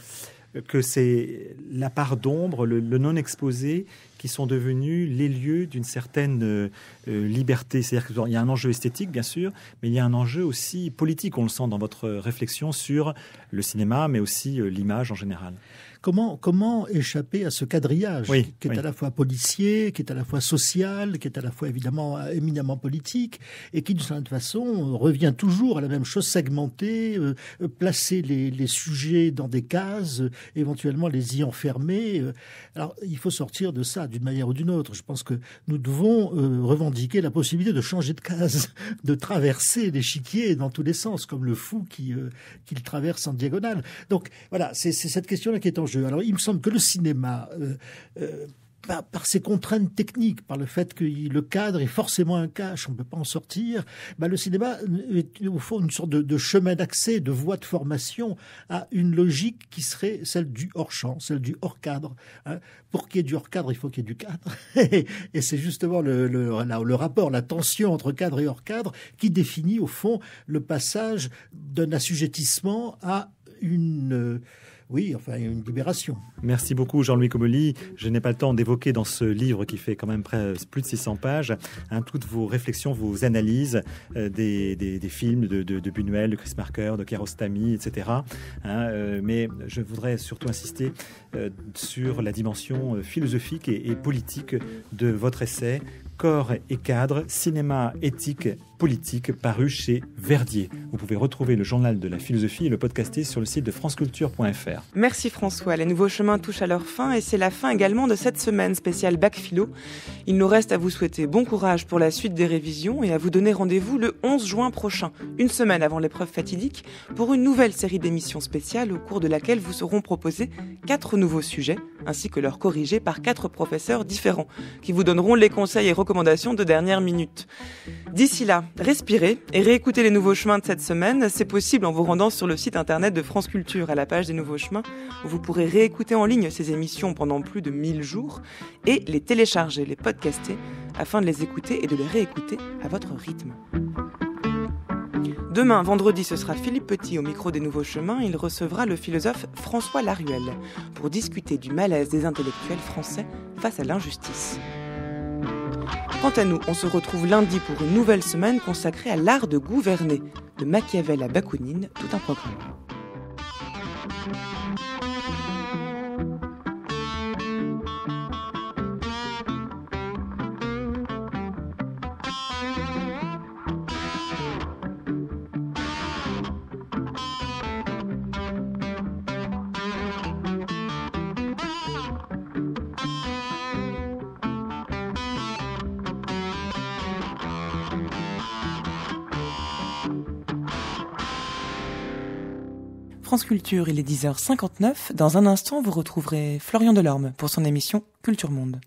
que c'est la part d'ombre, le non-exposé qui sont devenus les lieux d'une certaine euh, euh, liberté. C'est-à-dire qu'il y a un enjeu esthétique, bien sûr, mais il y a un enjeu aussi politique, on le sent dans votre réflexion sur le cinéma, mais aussi euh, l'image en général. Comment, comment échapper à ce quadrillage qui, est à la fois policier, qui est à la fois social, qui est à la fois évidemment éminemment politique, et qui, d'une certaine façon, revient toujours à la même chose, segmenter, placer les, les, sujets dans des cases, éventuellement les y enfermer. Alors, il faut sortir de ça d'une manière ou d'une autre. Je pense que nous devons euh, revendiquer la possibilité de changer de case, de traverser l'échiquier dans tous les sens, comme le fou qui, euh, le traverse en diagonale. Donc voilà, c'est cette question-là qui est en jeu. Alors il me semble que le cinéma... Euh, par, par, ses contraintes techniques, par le fait que le cadre est forcément un cache, on ne peut pas en sortir, bah le cinéma est au fond une sorte de, chemin d'accès, de voie de formation à une logique qui serait celle du hors-champ, celle du hors-cadre. Hein. Pour qu'il y ait du hors-cadre, il faut qu'il y ait du cadre. et c'est justement le, rapport, la tension entre cadre et hors-cadre qui définit au fond le passage d'un assujettissement à une... Euh, oui, enfin, une libération. Merci beaucoup, Jean-Louis Comolli. Je n'ai pas le temps d'évoquer dans ce livre qui fait quand même plus de 600 pages hein, toutes vos réflexions, vos analyses euh, des, films de, de, de, Buñuel, de Chris Marker, de Kiarostami, etc. Hein, euh, mais je voudrais surtout insister euh, sur la dimension philosophique et, et politique de votre essai Corps et cadre, cinéma éthique politique paru chez Verdier. Vous pouvez retrouver le journal de la philosophie et le podcaster sur le site de franceculture.fr. Merci François. Les nouveaux chemins touchent à leur fin et c'est la fin également de cette semaine spéciale Bac Philo. Il nous reste à vous souhaiter bon courage pour la suite des révisions et à vous donner rendez-vous le 11 juin prochain, une semaine avant l'épreuve fatidique, pour une nouvelle série d'émissions spéciales au cours de laquelle vous seront proposés quatre nouveaux sujets ainsi que leurs corrigés par quatre professeurs différents qui vous donneront les conseils et recommandations de dernière minute. D'ici là, respirer et réécouter les nouveaux chemins de cette semaine, c'est possible en vous rendant sur le site internet de France Culture à la page des nouveaux chemins, où vous pourrez réécouter en ligne ces émissions pendant plus de 1000 jours et les télécharger, les podcaster, afin de les écouter et de les réécouter à votre rythme. Demain, vendredi, ce sera Philippe Petit au micro des Nouveaux Chemins. Il recevra le philosophe François Laruelle pour discuter du malaise des intellectuels français face à l'injustice. Quant à nous, on se retrouve lundi pour une nouvelle semaine consacrée à l'art de gouverner, de Machiavel à Bakounine, tout un programme. Culture, il est 10h59. Dans un instant, vous retrouverez Florian Delorme pour son émission Culture Monde.